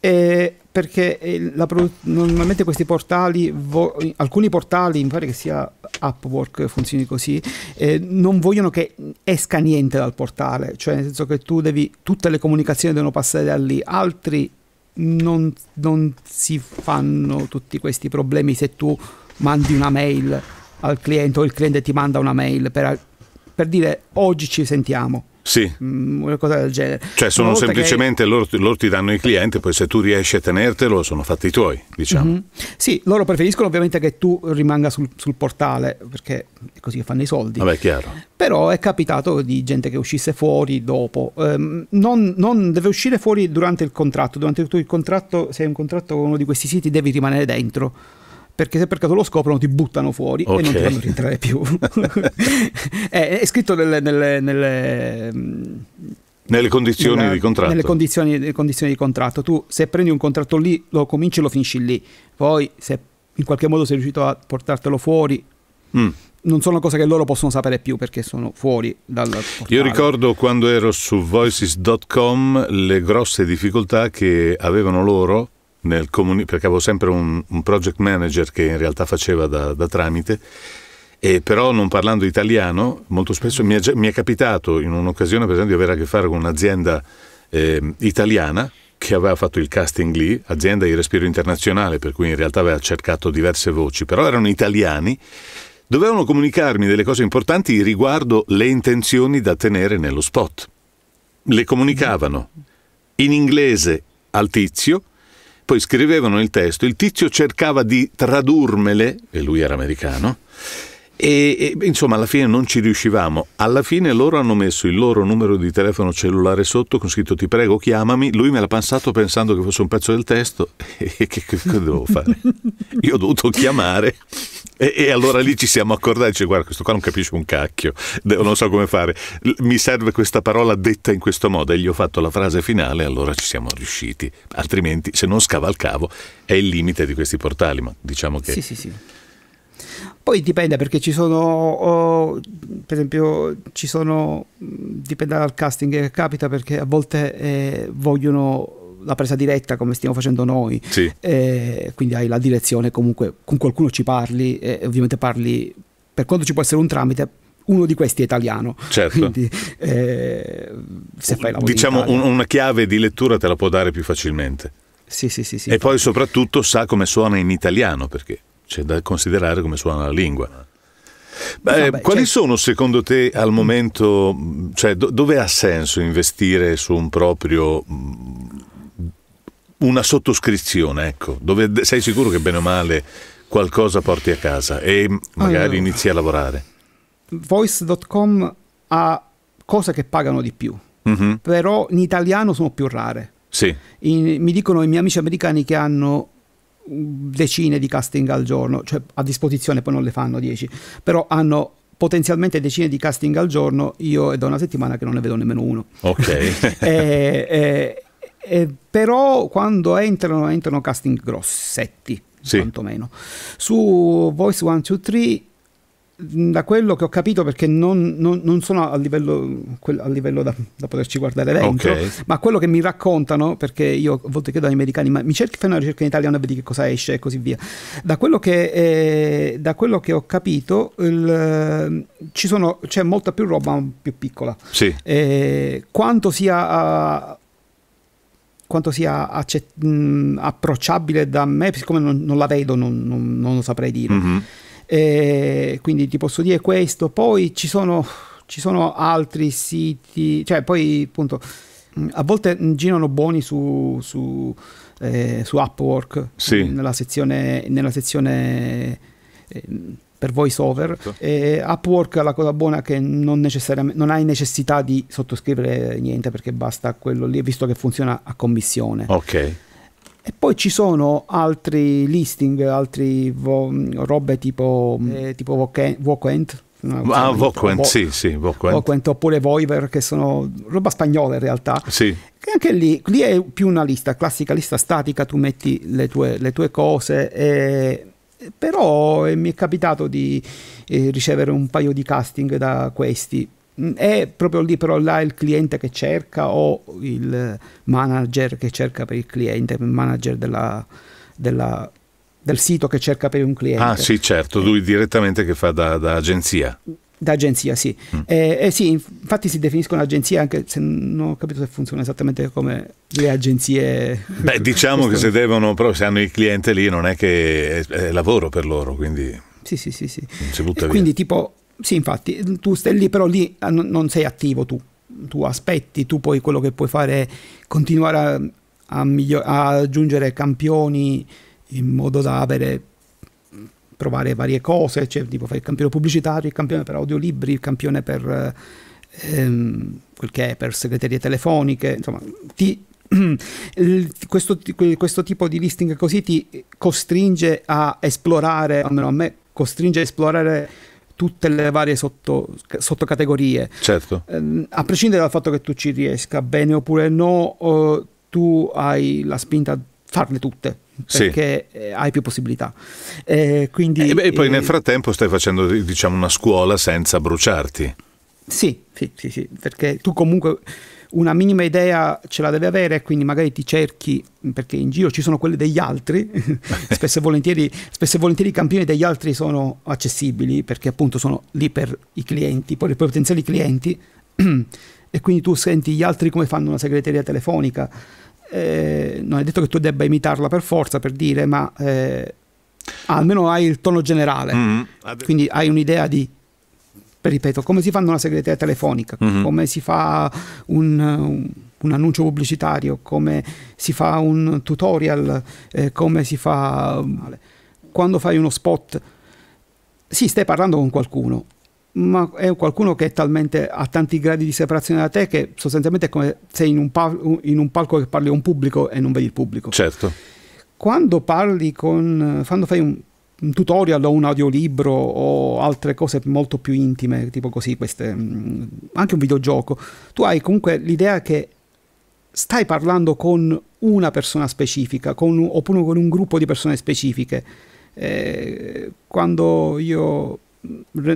E eh, perché eh, produ- normalmente questi portali, vo- alcuni portali, mi pare che sia Upwork, funzioni così, eh, non vogliono che esca niente dal portale, cioè nel senso che tu devi, tutte le comunicazioni devono passare da lì, altri non, non si fanno tutti questi problemi se tu mandi una mail al cliente o il cliente ti manda una mail per, per dire oggi ci sentiamo sì. Mm, una cosa del genere. Cioè sono semplicemente, che... loro, loro, ti danno i clienti, poi se tu riesci a tenertelo sono fatti tuoi, diciamo. Mm-hmm. Sì, loro preferiscono ovviamente che tu rimanga sul, sul, portale, perché è così che fanno i soldi. Vabbè, chiaro. Però è capitato di gente che uscisse fuori dopo. Um, non, non, deve uscire fuori durante il contratto, durante il tuo contratto, se hai un contratto con uno di questi siti devi rimanere dentro perché se per caso lo scoprono ti buttano fuori okay. e non ti fanno rientrare più. è, eh, è, scritto nelle, nelle, nelle mm, nelle condizioni nella, di contratto. Nelle condizioni, nelle condizioni, di contratto. Tu se prendi un contratto lì, lo cominci e lo finisci lì. Poi se in qualche modo sei riuscito a portartelo fuori, mm. non sono cose che loro possono sapere più perché sono fuori dal portale. Io ricordo quando ero su voices.com le grosse difficoltà che avevano loro comuni- perché avevo sempre un, un, project manager che in realtà faceva da, da tramite, e però non parlando italiano, molto spesso mi è, mi è capitato in un'occasione per esempio di avere a che fare con un'azienda eh, italiana che aveva fatto il casting lì, azienda di respiro internazionale, per cui in realtà aveva cercato diverse voci, però erano italiani dovevano comunicarmi delle cose importanti riguardo le intenzioni da tenere nello spot. Le comunicavano in inglese al tizio, poi scrivevano il testo, il tizio cercava di tradurmele, e lui era americano, e, e, insomma alla fine non ci riuscivamo. Alla fine loro hanno messo il loro numero di telefono cellulare sotto con scritto ti prego chiamami, lui me l'ha passato pensando che fosse un pezzo del testo e che, che, devo fare? Io ho dovuto chiamare e, e, allora lì ci siamo accordati, dice cioè, guarda questo qua non capisce un cacchio, non so come fare, mi serve questa parola detta in questo modo e gli ho fatto la frase finale e allora ci siamo riusciti, altrimenti se non scavalcavo è il limite di questi portali, ma diciamo che... Sì, sì, sì. Poi dipende perché ci sono, oh, per esempio, ci sono, dipende dal casting che capita perché a volte eh, vogliono la presa diretta come stiamo facendo noi, sì. eh, quindi hai la direzione comunque con qualcuno ci parli e eh, ovviamente parli per quanto ci può essere un tramite. Uno di questi è italiano, certo. quindi eh, se fai la Diciamo un, una chiave di lettura te la può dare più facilmente. Sì, sì, sì. sì e infatti. poi soprattutto sa come suona in italiano perché c'è da considerare come suona la lingua. Beh, Vabbè, quali cioè... sono secondo te al momento, cioè do, dove ha senso investire su un proprio una sottoscrizione, ecco, dove sei sicuro che bene o male qualcosa porti a casa e magari allora, inizi a lavorare? Voice.com ha cose che pagano di più, mm -hmm. però in italiano sono più rare. Sì. In, mi dicono i miei amici americani che hanno decine di casting al giorno, cioè a disposizione poi non le fanno 10, però hanno potenzialmente decine di casting al giorno, io è da una settimana che non ne vedo nemmeno uno. Ok. e, e, e, però quando entrano, entrano casting grossetti, sì. quantomeno. Su Voice 123 Mm, da quello che ho capito, perché non, non, non sono a livello, a livello da, da, poterci guardare dentro, okay. ma quello che mi raccontano, perché io a volte chiedo agli americani, ma mi cerchi, fai una ricerca in italiano e vedi che cosa esce e così via. Da quello che, eh, da quello che ho capito, il, eh, sono, c'è molta più roba più piccola. Sì. Eh, quanto sia... Uh, quanto sia accett- mh, mm, approcciabile da me, siccome non, non la vedo, non, non, lo saprei dire. Mm-hmm. E eh, quindi ti posso dire questo. Poi ci sono, ci sono altri siti, cioè poi appunto mm, a volte mm, girano buoni su, su, eh, su Upwork, sì. Mm, nella sezione, nella sezione eh, per voiceover. Certo. Eh, Upwork la cosa buona è che non, necessariamente, non hai necessità di sottoscrivere niente perché basta quello lì, visto che funziona a commissione. Ok. E poi ci sono altri listing, altri vo- robe tipo, mm, eh, tipo Vocant. Voc Ah, cioè, Voquent, Vo- sì, sì, Voquent. Voquent oppure Voiver che sono roba spagnola in realtà. Sì. Che anche lì, lì è più una lista, classica lista statica, tu metti le tue, le tue cose e però eh, mi è capitato di eh, ricevere un paio di casting da questi Mm, è proprio lì però là il cliente che cerca o il manager che cerca per il cliente, il manager della, della, del sito che cerca per un cliente. Ah sì, certo, lui direttamente che fa da, da agenzia. Da agenzia, sì. Mm. Eh, eh sì. infatti si definiscono agenzie anche se non ho capito se funziona esattamente come le agenzie. Beh, diciamo che se devono, però se hanno il cliente lì non è che è, è lavoro per loro, quindi... Sì, sì, sì, sì. Non si butta e via. Quindi tipo sì, infatti, tu stai lì, però lì eh, non sei attivo tu, tu aspetti, tu poi quello che puoi fare è continuare a, a, miglior- a aggiungere campioni in modo da avere provare varie cose, cioè, tipo fai il campione pubblicitario, il campione per audiolibri, il campione per ehm, quel che è, per segreterie telefoniche, insomma, ti, questo, questo, tipo di listing così ti costringe a esplorare, almeno a me, costringe a esplorare tutte le varie sotto, sottocategorie. Certo. Eh, a prescindere dal fatto che tu ci riesca bene oppure no, eh, tu hai la spinta a farle tutte perché sì. Eh, hai più possibilità. Eh, quindi, eh, e, poi nel eh, frattempo stai facendo diciamo, una scuola senza bruciarti. Sì, sì, sì, sì perché tu comunque una minima idea ce la deve avere, quindi magari ti cerchi, perché in giro ci sono quelle degli altri, spesso, e volentieri, spesso e volentieri i campioni degli altri sono accessibili, perché appunto sono lì per i clienti, per i potenziali clienti, e quindi tu senti gli altri come fanno una segreteria telefonica. Eh, non è detto che tu debba imitarla per forza, per dire, ma... Eh, almeno hai il tono generale, mm, quindi hai un'idea di ripeto, come si fa una segreteria telefonica, mm-hmm. come si fa un, un, un, annuncio pubblicitario, come si fa un tutorial, eh, come si fa... Quando fai uno spot, sì, stai parlando con qualcuno, ma è qualcuno che è talmente a tanti gradi di separazione da te che sostanzialmente è come sei in un, pal- in un palco che parli a un pubblico e non vedi il pubblico. Certo. Quando parli con... quando fai un un tutorial o un audiolibro o altre cose molto più intime, tipo così, queste, mm, anche un videogioco, tu hai comunque l'idea che stai parlando con una persona specifica, con, oppure con un gruppo di persone specifiche. Eh, quando io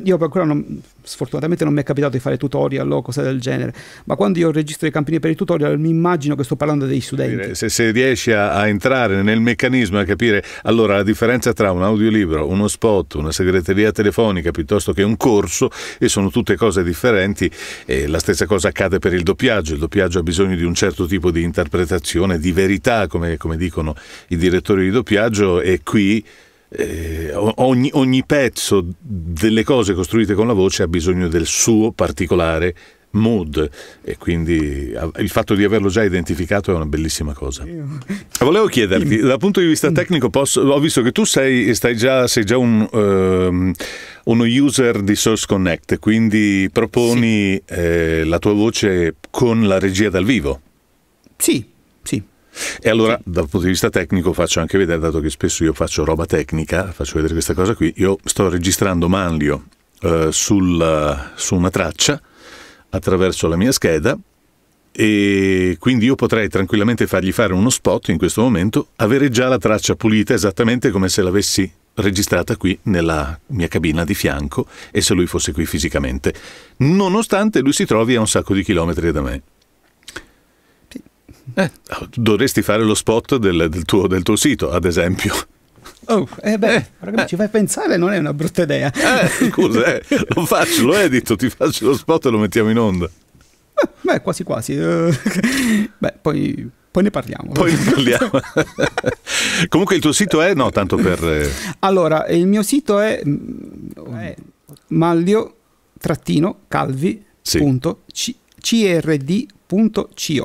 io ancora non, sfortunatamente non mi è capitato di fare tutorial o cose del genere, ma quando io registro i campini per i tutorial mi immagino che sto parlando dei studenti. Se, se riesci a, a, entrare nel meccanismo, a capire allora la differenza tra un audiolibro, uno spot, una segreteria telefonica piuttosto che un corso, e sono tutte cose differenti, e la stessa cosa accade per il doppiaggio, il doppiaggio ha bisogno di un certo tipo di interpretazione, di verità, come, come dicono i direttori di doppiaggio, e qui eh, ogni, ogni, pezzo delle cose costruite con la voce ha bisogno del suo particolare mood e quindi il fatto di averlo già identificato è una bellissima cosa. Volevo chiederti, dal punto di vista tecnico, posso, ho visto che tu sei, già, sei già un, um, uno user di Source Connect, quindi proponi sì. eh, la tua voce con la regia dal vivo. Sì, sì. E allora dal punto di vista tecnico faccio anche vedere, dato che spesso io faccio roba tecnica, faccio vedere questa cosa qui, io sto registrando Manlio eh, sul, su una traccia attraverso la mia scheda e quindi io potrei tranquillamente fargli fare uno spot in questo momento, avere già la traccia pulita esattamente come se l'avessi registrata qui nella mia cabina di fianco e se lui fosse qui fisicamente, nonostante lui si trovi a un sacco di chilometri da me. Eh, dovresti fare lo spot del, del, tuo, del tuo sito, ad esempio. Oh, eh beh, eh, ragazzi, eh. vai pensare, non è una brutta idea. Eh, scusa, eh, lo faccio, lo edito, ti faccio lo spot e lo mettiamo in onda. Eh, beh, quasi quasi. Eh, beh, poi, poi ne parliamo. Poi ne parliamo. Comunque il tuo sito è, no, tanto per... Eh, allora, il mio sito è mm, maglio-calvi.crd.co. Sì.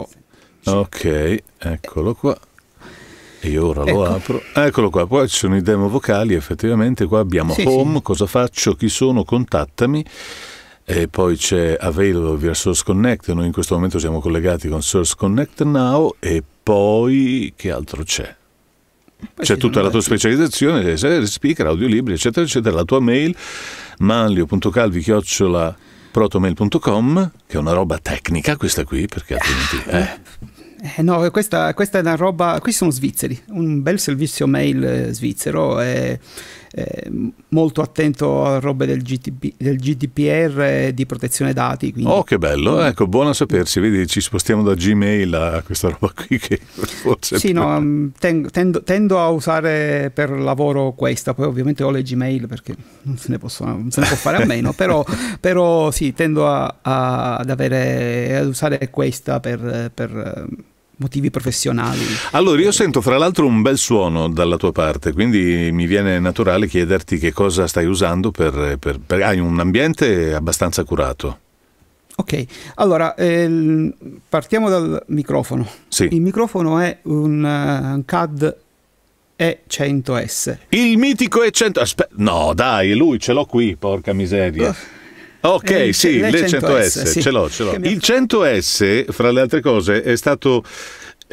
Ok, eccolo qua. E ora ecco. lo apro. Eccolo qua, poi ci sono i demo vocali, effettivamente qua abbiamo sì, home, sì. cosa faccio, chi sono, contattami. E poi c'è Available via Source Connect, noi in questo momento siamo collegati con Source Connect Now e poi che altro c'è? C'è tutta la tua specializzazione, speaker, audiolibri, eccetera, eccetera, la tua mail, manlio.calvi protomail.com che è una roba tecnica questa qui, perché altrimenti... Eh. eh. Eh no, questa, questa, è una roba. Qui sono svizzeri, un bel servizio mail eh, svizzero. È, è molto attento a robe del, GTP, del GDPR di protezione dati. Quindi. Oh, che bello! Eh, ecco, buono a sapersi. Vedi, ci spostiamo da Gmail a questa roba qui. Che forse. Sì, no, mm, tendo, tendo, a usare per lavoro questa. Poi, ovviamente, ho le Gmail perché non se ne, posso, non se ne può fare a meno. però, però sì, tendo a, a, ad, avere, ad usare questa per, per motivi professionali. Allora, io sento fra l'altro un bel suono dalla tua parte, quindi mi viene naturale chiederti che cosa stai usando per... per, per hai un ambiente abbastanza curato. Ok, allora eh, partiamo dal microfono. Sì. Il microfono è un, uh, un CAD E100S. Il mitico E100... Aspetta, no dai, lui ce l'ho qui, porca miseria. Uh. Ok, il, eh, sì, il 100S, 100S sì. ce l'ho, ce l'ho. Il 100S, fra le altre cose, è stato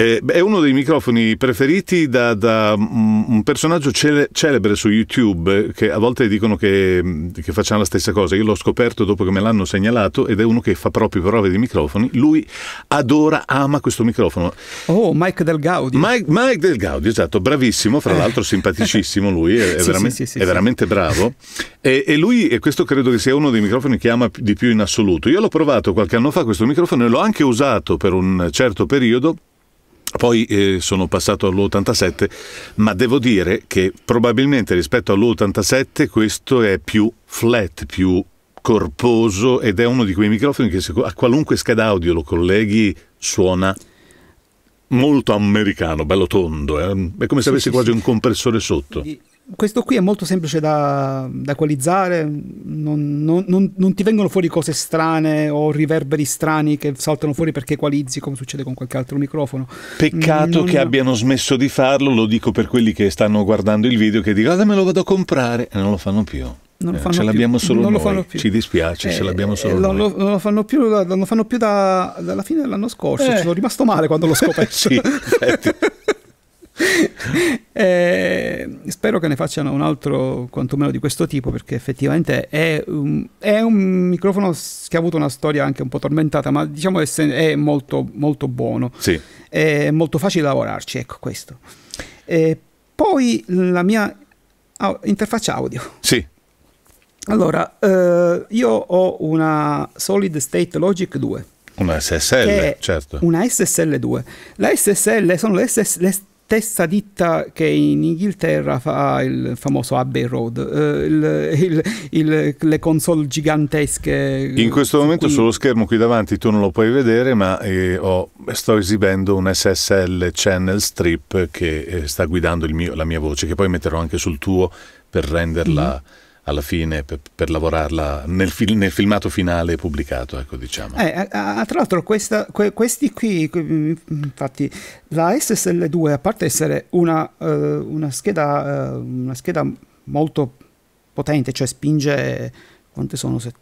eh, è uno dei microfoni preferiti da, da mm, un personaggio cele, celebre su YouTube, che a volte dicono che, mm, che facciamo la stessa cosa. Io l'ho scoperto dopo che me l'hanno segnalato ed è uno che fa proprio prove di microfoni. Lui adora, ama questo microfono. Oh, Mike Del Gaudio. Mike, Mike Del Gaudio, esatto, bravissimo, fra eh. l'altro simpaticissimo lui, è, è, sì, veramente, sì, sì, è veramente, bravo. E, e lui, e questo credo che sia uno dei microfoni che ama di più in assoluto. Io l'ho provato qualche anno fa questo microfono e l'ho anche usato per un certo periodo poi eh, sono passato all'87, ma devo dire che probabilmente rispetto all'87 questo è più flat, più corposo ed è uno di quei microfoni che a qualunque scheda audio lo colleghi suona molto americano, bello tondo, eh? è come se avessi sì, quasi sì, un compressore sotto questo qui è molto semplice da, da equalizzare, non, non, non, non, ti vengono fuori cose strane o riverberi strani che saltano fuori perché equalizzi come succede con qualche altro microfono. Peccato mm, che abbiano smesso di farlo, lo dico per quelli che stanno guardando il video che dicono ah, me lo vado a comprare e non lo fanno più. Non lo eh, fanno eh, ce l'abbiamo solo non noi, ci dispiace, eh, ce l'abbiamo solo eh, lo, noi. non lo fanno più, lo, lo fanno più da, dalla fine dell'anno scorso, eh. ci sono rimasto male quando l'ho scoperto. sì, eh, spero che ne facciano un altro quantomeno di questo tipo perché effettivamente è un, è un microfono che ha avuto una storia anche un po' tormentata ma diciamo che è molto, molto buono sì. è molto facile lavorarci ecco questo eh, poi la mia oh, interfaccia audio sì allora eh, io ho una Solid State Logic 2 una SSL, certo. Una SSL2. La SSL sono le, SSL stessa ditta che in Inghilterra fa il famoso Abbey Road, eh, il, il, il, le console gigantesche. In questo momento cui... sullo schermo qui davanti tu non lo puoi vedere, ma eh, oh, sto esibendo un SSL channel strip che eh, sta guidando mio, la mia voce, che poi metterò anche sul tuo per renderla... Mm-hmm alla fine per, per lavorarla nel, fil- nel, filmato finale pubblicato, ecco diciamo. Eh, a, a, tra l'altro questa, que, questi qui, infatti la SSL2 a parte essere una, uh, una, scheda, uh, una scheda molto potente, cioè spinge, quante sono? Se,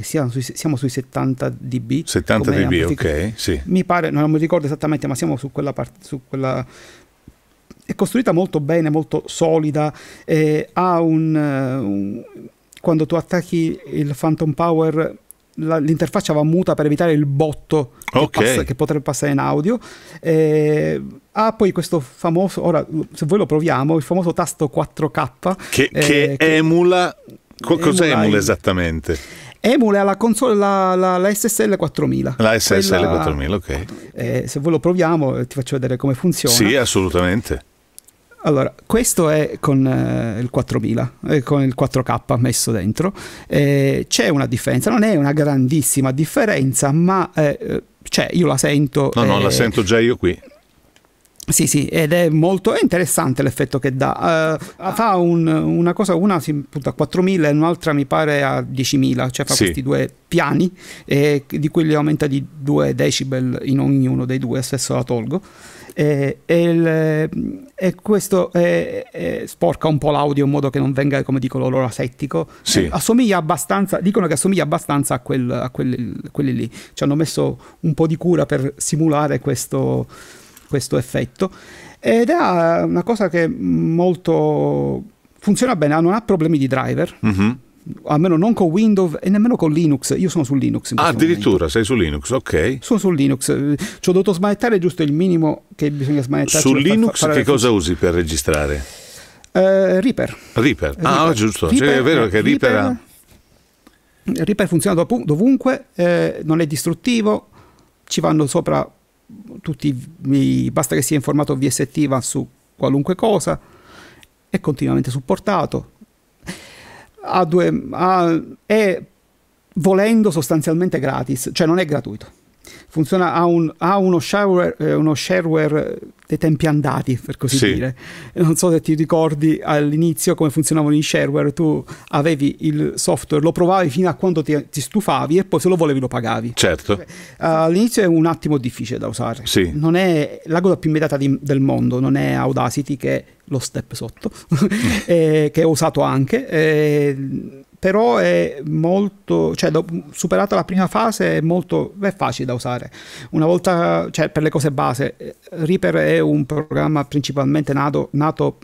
siamo sui, siamo sui 70 dB. 70 dB, ok, sì. Mi pare, non mi ricordo esattamente, ma siamo su quella, parte, su quella è costruita molto bene, molto solida, eh, ha un, eh, un, quando tu attacchi il Phantom Power l'interfaccia va muta per evitare il botto okay. che, passa, che, potrebbe passare in audio. Eh, ha poi questo famoso, ora se voi lo proviamo, il famoso tasto 4K. Che, eh, che, che emula... Co- cos'è emula, emula esattamente? Emula la, console, la, la, la SSL 4000. La SSL Quella, 4000, ok. Eh, se voi lo proviamo ti faccio vedere come funziona. Sì, assolutamente. Allora, questo è con eh, il 4000, eh, con il 4K messo dentro. Eh, c'è una differenza, non è una grandissima differenza, ma eh, cioè, io la sento. No, no, la eh, sento già io qui. Sì, sì, ed è molto interessante l'effetto che dà. Uh, fa un, una cosa, una si punta a 4000 e un'altra mi pare a 10.000, cioè fa sì. questi due piani eh, di cui li aumenta di 2 decibel in ognuno dei due, spesso la tolgo. E, e, il, e questo è, sporca un po' l'audio in modo che non venga, come dicono loro, asettico. Sì. Eh, assomiglia abbastanza, dicono che assomiglia abbastanza a, quel, a quelli, quelli lì. Ci hanno messo un po' di cura per simulare questo, questo effetto. Ed è una cosa che molto funziona bene, non ha problemi di driver. Mm-hmm almeno non con Windows e nemmeno con Linux. Io sono su Linux. ah, addirittura momento. sei su Linux, ok. Sono su Linux. Eh, ci ho dovuto smanettare giusto il minimo che bisogna smanettare. Su Linux fa- che cosa usi per registrare? Uh, Reaper. Reaper. Ah, Reaper. giusto. Reaper, cioè, è vero che Reaper... Reaper, ha... Reaper funziona dov- dovunque, eh, non è distruttivo, ci vanno sopra tutti, i, basta che sia in formato VST va su qualunque cosa, è continuamente supportato, a due, a, è volendo sostanzialmente gratis, cioè non è gratuito funziona, ha, un, ha uno, shareware, eh, uno, shareware, eh, dei tempi andati, per così sì. dire. Eh, non so se ti ricordi all'inizio come funzionavano i shareware, tu avevi il software, lo provavi fino a quando ti, ti stufavi e poi se lo volevi lo pagavi. Certo. All'inizio è un attimo difficile da usare. Sì. Non è la cosa più immediata di, del mondo, non è Audacity che è lo step sotto, mm. eh, che ho usato anche. Eh, però è molto, cioè superata la prima fase è molto è facile da usare. Una volta, cioè per le cose base, Reaper è un programma principalmente nato, nato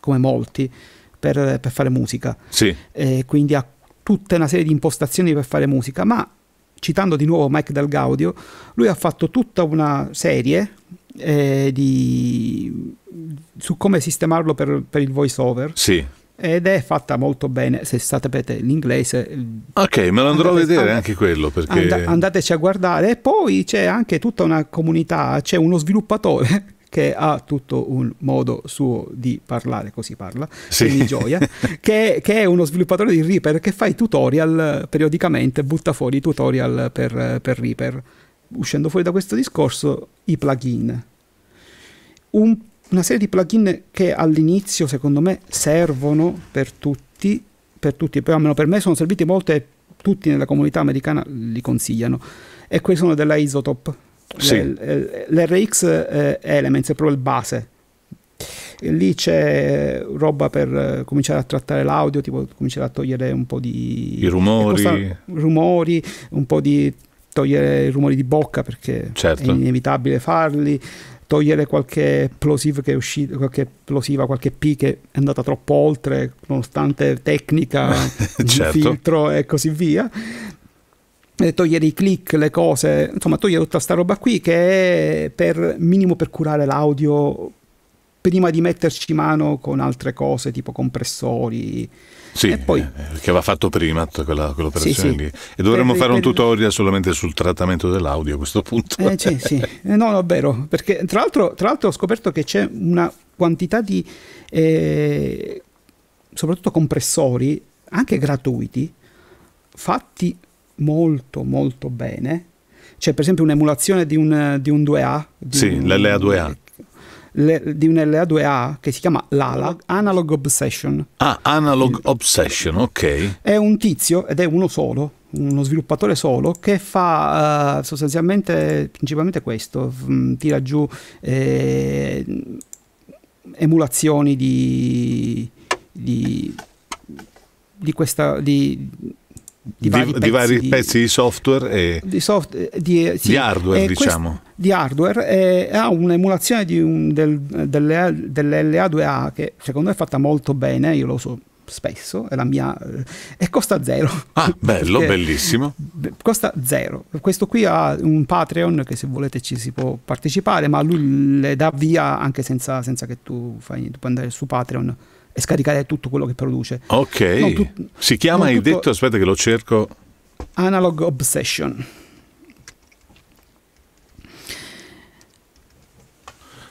come molti per, per fare musica, sì. eh, quindi ha tutta una serie di impostazioni per fare musica, ma citando di nuovo Mike Del Gaudio, lui ha fatto tutta una serie eh, di, su come sistemarlo per, per il voice over. Sì ed è fatta molto bene se sapete l'inglese. Ok, me lo andrò a vedere andate, anche quello. Perché... And- andateci a guardare. E poi c'è anche tutta una comunità, c'è uno sviluppatore che ha tutto un modo suo di parlare, così parla, sì. quindi gioia, che, che, è uno sviluppatore di Reaper che fa i tutorial periodicamente, butta fuori i tutorial per, per Reaper. Uscendo fuori da questo discorso, i plugin. Un una serie di plugin che all'inizio secondo me servono per tutti, per tutti, però almeno per me sono serviti molto e tutti nella comunità americana li consigliano. E qui sono della Isotop. Sì. Eh, L'RX eh, Elements è proprio il base. Lì c'è roba per eh, cominciare a trattare l'audio, tipo cominciare a togliere un po' di... I rumori. Rumori, un po' di togliere i rumori di bocca perché certo. è inevitabile farli, togliere qualche plosiva che è uscita, qualche plosiva, qualche P che è andata troppo oltre, nonostante tecnica, certo. filtro e così via. E togliere i click, le cose, insomma, togliere tutta sta roba qui che è per minimo per curare l'audio prima di metterci mano con altre cose tipo compressori, sì, poi... Eh, che va fatto prima quella, quell'operazione sì, lì. E dovremmo per, fare per... un tutorial solamente sul trattamento dell'audio a questo punto. Eh, sì, sì. Eh, no, no, vero, perché tra l'altro, tra l'altro ho scoperto che c'è una quantità di, eh, soprattutto compressori, anche gratuiti, fatti molto molto bene. C'è per esempio un'emulazione di un, di un 2A. Di sì, un, l'LA2A le, di un LA2A che si chiama l'ALA, Analog Obsession. Ah, Analog Obsession, ok. È un tizio, ed è uno solo, uno sviluppatore solo, che fa uh, sostanzialmente, principalmente questo, mm, tira giù eh, emulazioni di... di di questa di, di, vari, di, pezzi, di vari pezzi di, software e di, soft, eh, eh, sì, hardware, eh, diciamo. di hardware eh, ha un'emulazione un, del, delle, delle LA2A che secondo me è fatta molto bene, io lo so spesso, è la mia... Eh, e costa zero. Ah, bello, bellissimo. Costa zero. Questo qui ha un Patreon che se volete ci si può partecipare, ma lui le dà via anche senza, senza che tu fai, tu puoi andare su Patreon e scaricare tutto quello che produce. Ok, tu- si chiama, hai detto, aspetta che lo cerco. Analog Obsession.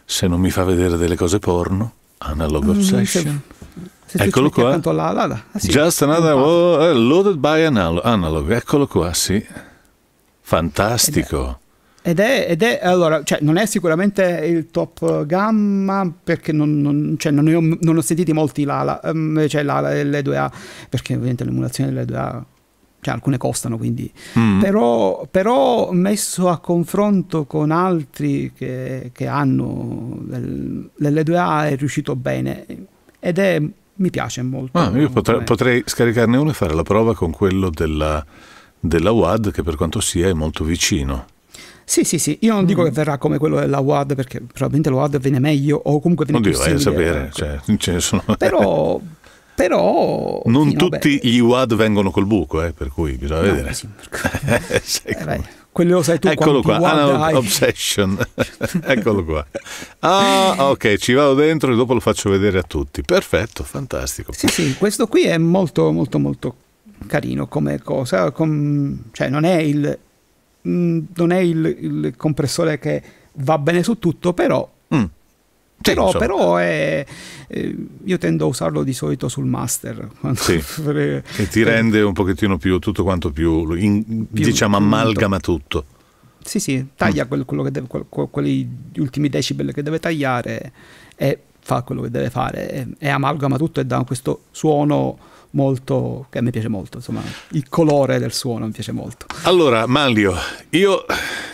Se non mi fa vedere delle cose porno, Analog mm, Obsession. Se Eccolo qua. Alla, alla, alla, ah, sì, Just another eh, loaded by analog. analog. Eccolo qua, sì. Eh, Fantastico. Ed è, ed è, allora, cioè, non è sicuramente il top gamma perché non, non, cioè, non, ho, non ho, sentiti molti l'ala, um, ehm, cioè l'ala e 2A, perché ovviamente l'emulazione delle 2A, cioè alcune costano quindi, mm. però, però, messo a confronto con altri che, che hanno delle 2A è riuscito bene ed è, mi piace molto. Ah, io potrei, potrei scaricarne uno e fare la prova con quello della della WAD che per quanto sia è molto vicino. Sì, sì, sì, io non dico mm. che verrà come quello della WAD perché probabilmente la WAD viene meglio o comunque viene Oddio, più simile. sapere, ecco. cioè, ce ne sono... Però però non fino, tutti beh. gli UAD vengono col buco eh, per cui bisogna no, vedere sì, eh, eh quello lo sai tu eh, eccolo qua Ana Obsession eccolo qua ah ok ci vado dentro e dopo lo faccio vedere a tutti perfetto fantastico sì sì questo qui è molto molto molto carino come cosa com... cioè non è il mh, mm, non è il, il, compressore che va bene su tutto, però... Mm. Però, però è, eh, io tendo a usarlo di solito sul master. Sì, e ti rende un pochettino più, tutto quanto più, in, più diciamo, amalgama tutto. Sì, sì, taglia mm. quel, quello che deve, quel, quegli ultimi decibel che deve tagliare e fa quello che deve fare. E, e amalgama tutto e dà questo suono molto, che a me piace molto, insomma, il colore del suono mi piace molto. Allora, Manlio, io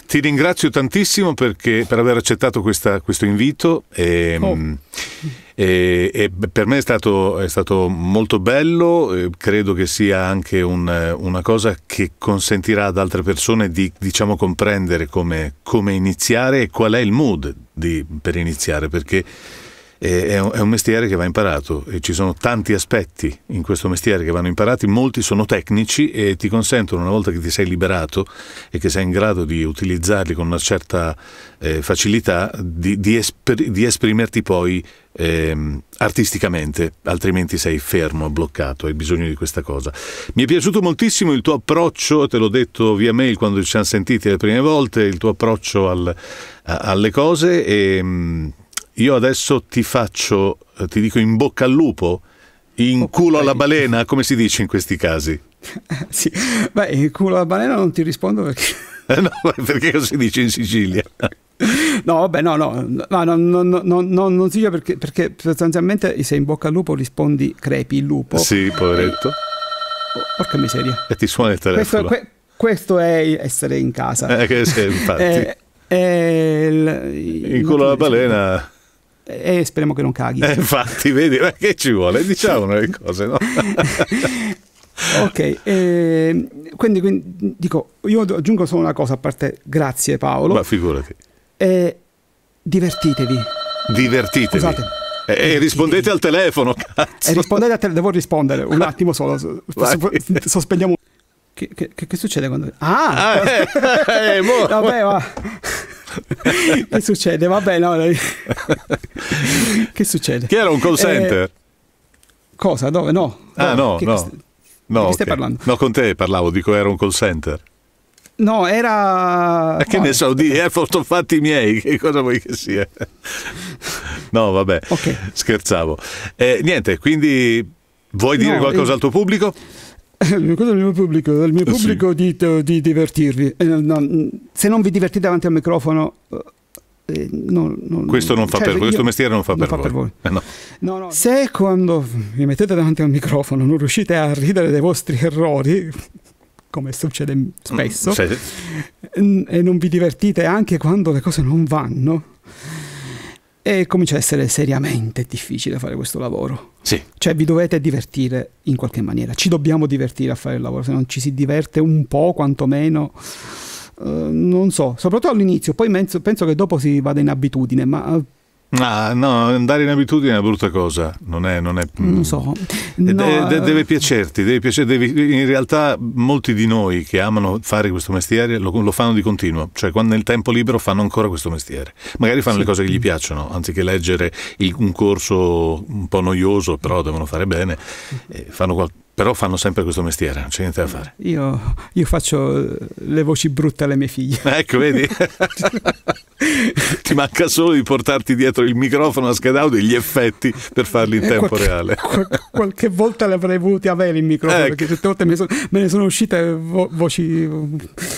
ti ringrazio tantissimo perché, per aver accettato questa, questo invito. E, mm, oh. e, e, per me è stato, è stato molto bello, credo che sia anche un, una cosa che consentirà ad altre persone di diciamo, comprendere come, come iniziare e qual è il mood di, per iniziare, perché è un mestiere che va imparato e ci sono tanti aspetti in questo mestiere che vanno imparati, molti sono tecnici e ti consentono una volta che ti sei liberato e che sei in grado di utilizzarli con una certa eh, facilità di, di, espr di, esprimerti poi eh, artisticamente, altrimenti sei fermo, bloccato, hai bisogno di questa cosa. Mi è piaciuto moltissimo il tuo approccio, te l'ho detto via mail quando ci siamo sentiti le prime volte, il tuo approccio al, alle cose e ehm, io adesso ti faccio, eh, ti dico in bocca al lupo, in okay. culo alla balena, come si dice in questi casi? sì, beh, in culo alla balena non ti rispondo perché... no, perché così dice in Sicilia? No, vabbè, no, no, no, no, no, no, no non si dice perché, perché sostanzialmente se in bocca al lupo rispondi crepi il lupo. Sì, poveretto. E... Oh, porca miseria. E ti suona il telefono. Questo, que, questo è essere in casa. Eh, che, sì, infatti. eh, eh, il... in culo alla balena e speriamo che non caghi. Eh, infatti, vedi, ma che ci vuole? Diciamo le cose, no? ok, eh, quindi, quindi, dico, io aggiungo solo una cosa a parte, grazie Paolo. Ma figurati. Eh, divertitevi. Divertitevi. Scusate. E rispondete al telefono, cazzo. E eh, rispondete al telefono, devo rispondere un attimo solo, sospendiamo. Che, che, che, succede quando... Ah! ah eh, eh, Vabbè, va. che succede? Vabbè, no. che succede? Che era un call eh, center? Eh, cosa? Dove? No. Ah, no, che no. Che no, okay. stai parlando? No, con te parlavo, dico era un call center. No, era. Eh, che no. ne so, di eh, sono fatti miei, che cosa vuoi che sia? no, vabbè, okay. scherzavo. Eh, niente, quindi vuoi dire no, qualcosa io... Eh, al tuo pubblico? Eh, quello del mio pubblico, del mio eh, pubblico sì. di, di, divertirvi. Eh, no, se non vi divertite davanti al microfono... Eh, eh no, no, questo, cioè, per, questo mestiere non fa non per fa voi. Per voi. Eh, se quando vi mettete davanti al microfono non riuscite a ridere dei vostri errori, come succede spesso, mm, sì. Mm, e non vi divertite anche quando le cose non vanno, e comincia a essere seriamente difficile fare questo lavoro. Sì. Cioè vi dovete divertire in qualche maniera, ci dobbiamo divertire a fare il lavoro, se non ci si diverte un po' quantomeno... Uh, non so, soprattutto all'inizio, poi penso, penso, che dopo si vada in abitudine, ma eh, Ah, no, andare in abitudine è una brutta cosa, non è... Non, è, non mm. so. No, deve, eh. deve piacerti, deve piacer, devi, in realtà molti di noi che amano fare questo mestiere lo, lo, fanno di continuo, cioè quando nel tempo libero fanno ancora questo mestiere. Magari fanno sì. le cose che gli piacciono, anziché leggere il, un corso un po' noioso, però devono fare bene, fanno qualcosa però fanno sempre questo mestiere, non c'è niente da fare. Io, io faccio eh, le voci brutte alle mie figlie. Ecco, vedi? Ti manca solo di portarti dietro il microfono a scheda audio e gli effetti per farli in eh, tempo qualche, reale. Qual, qualche volta le avrei voluti avere il microfono, ecco. perché tutte volte me, so, me ne sono uscite vo, voci,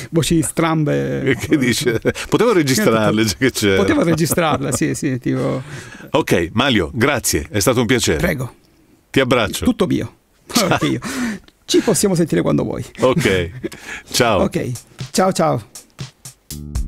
voci, strambe. E che dice? Potevo registrarle. Che Potevo registrarle, sì, sì. Tipo... Ok, Mario, grazie, è stato un piacere. Prego. Ti abbraccio. Tutto mio anche Ci possiamo sentire quando vuoi. Ok, ciao. Ok, ciao ciao.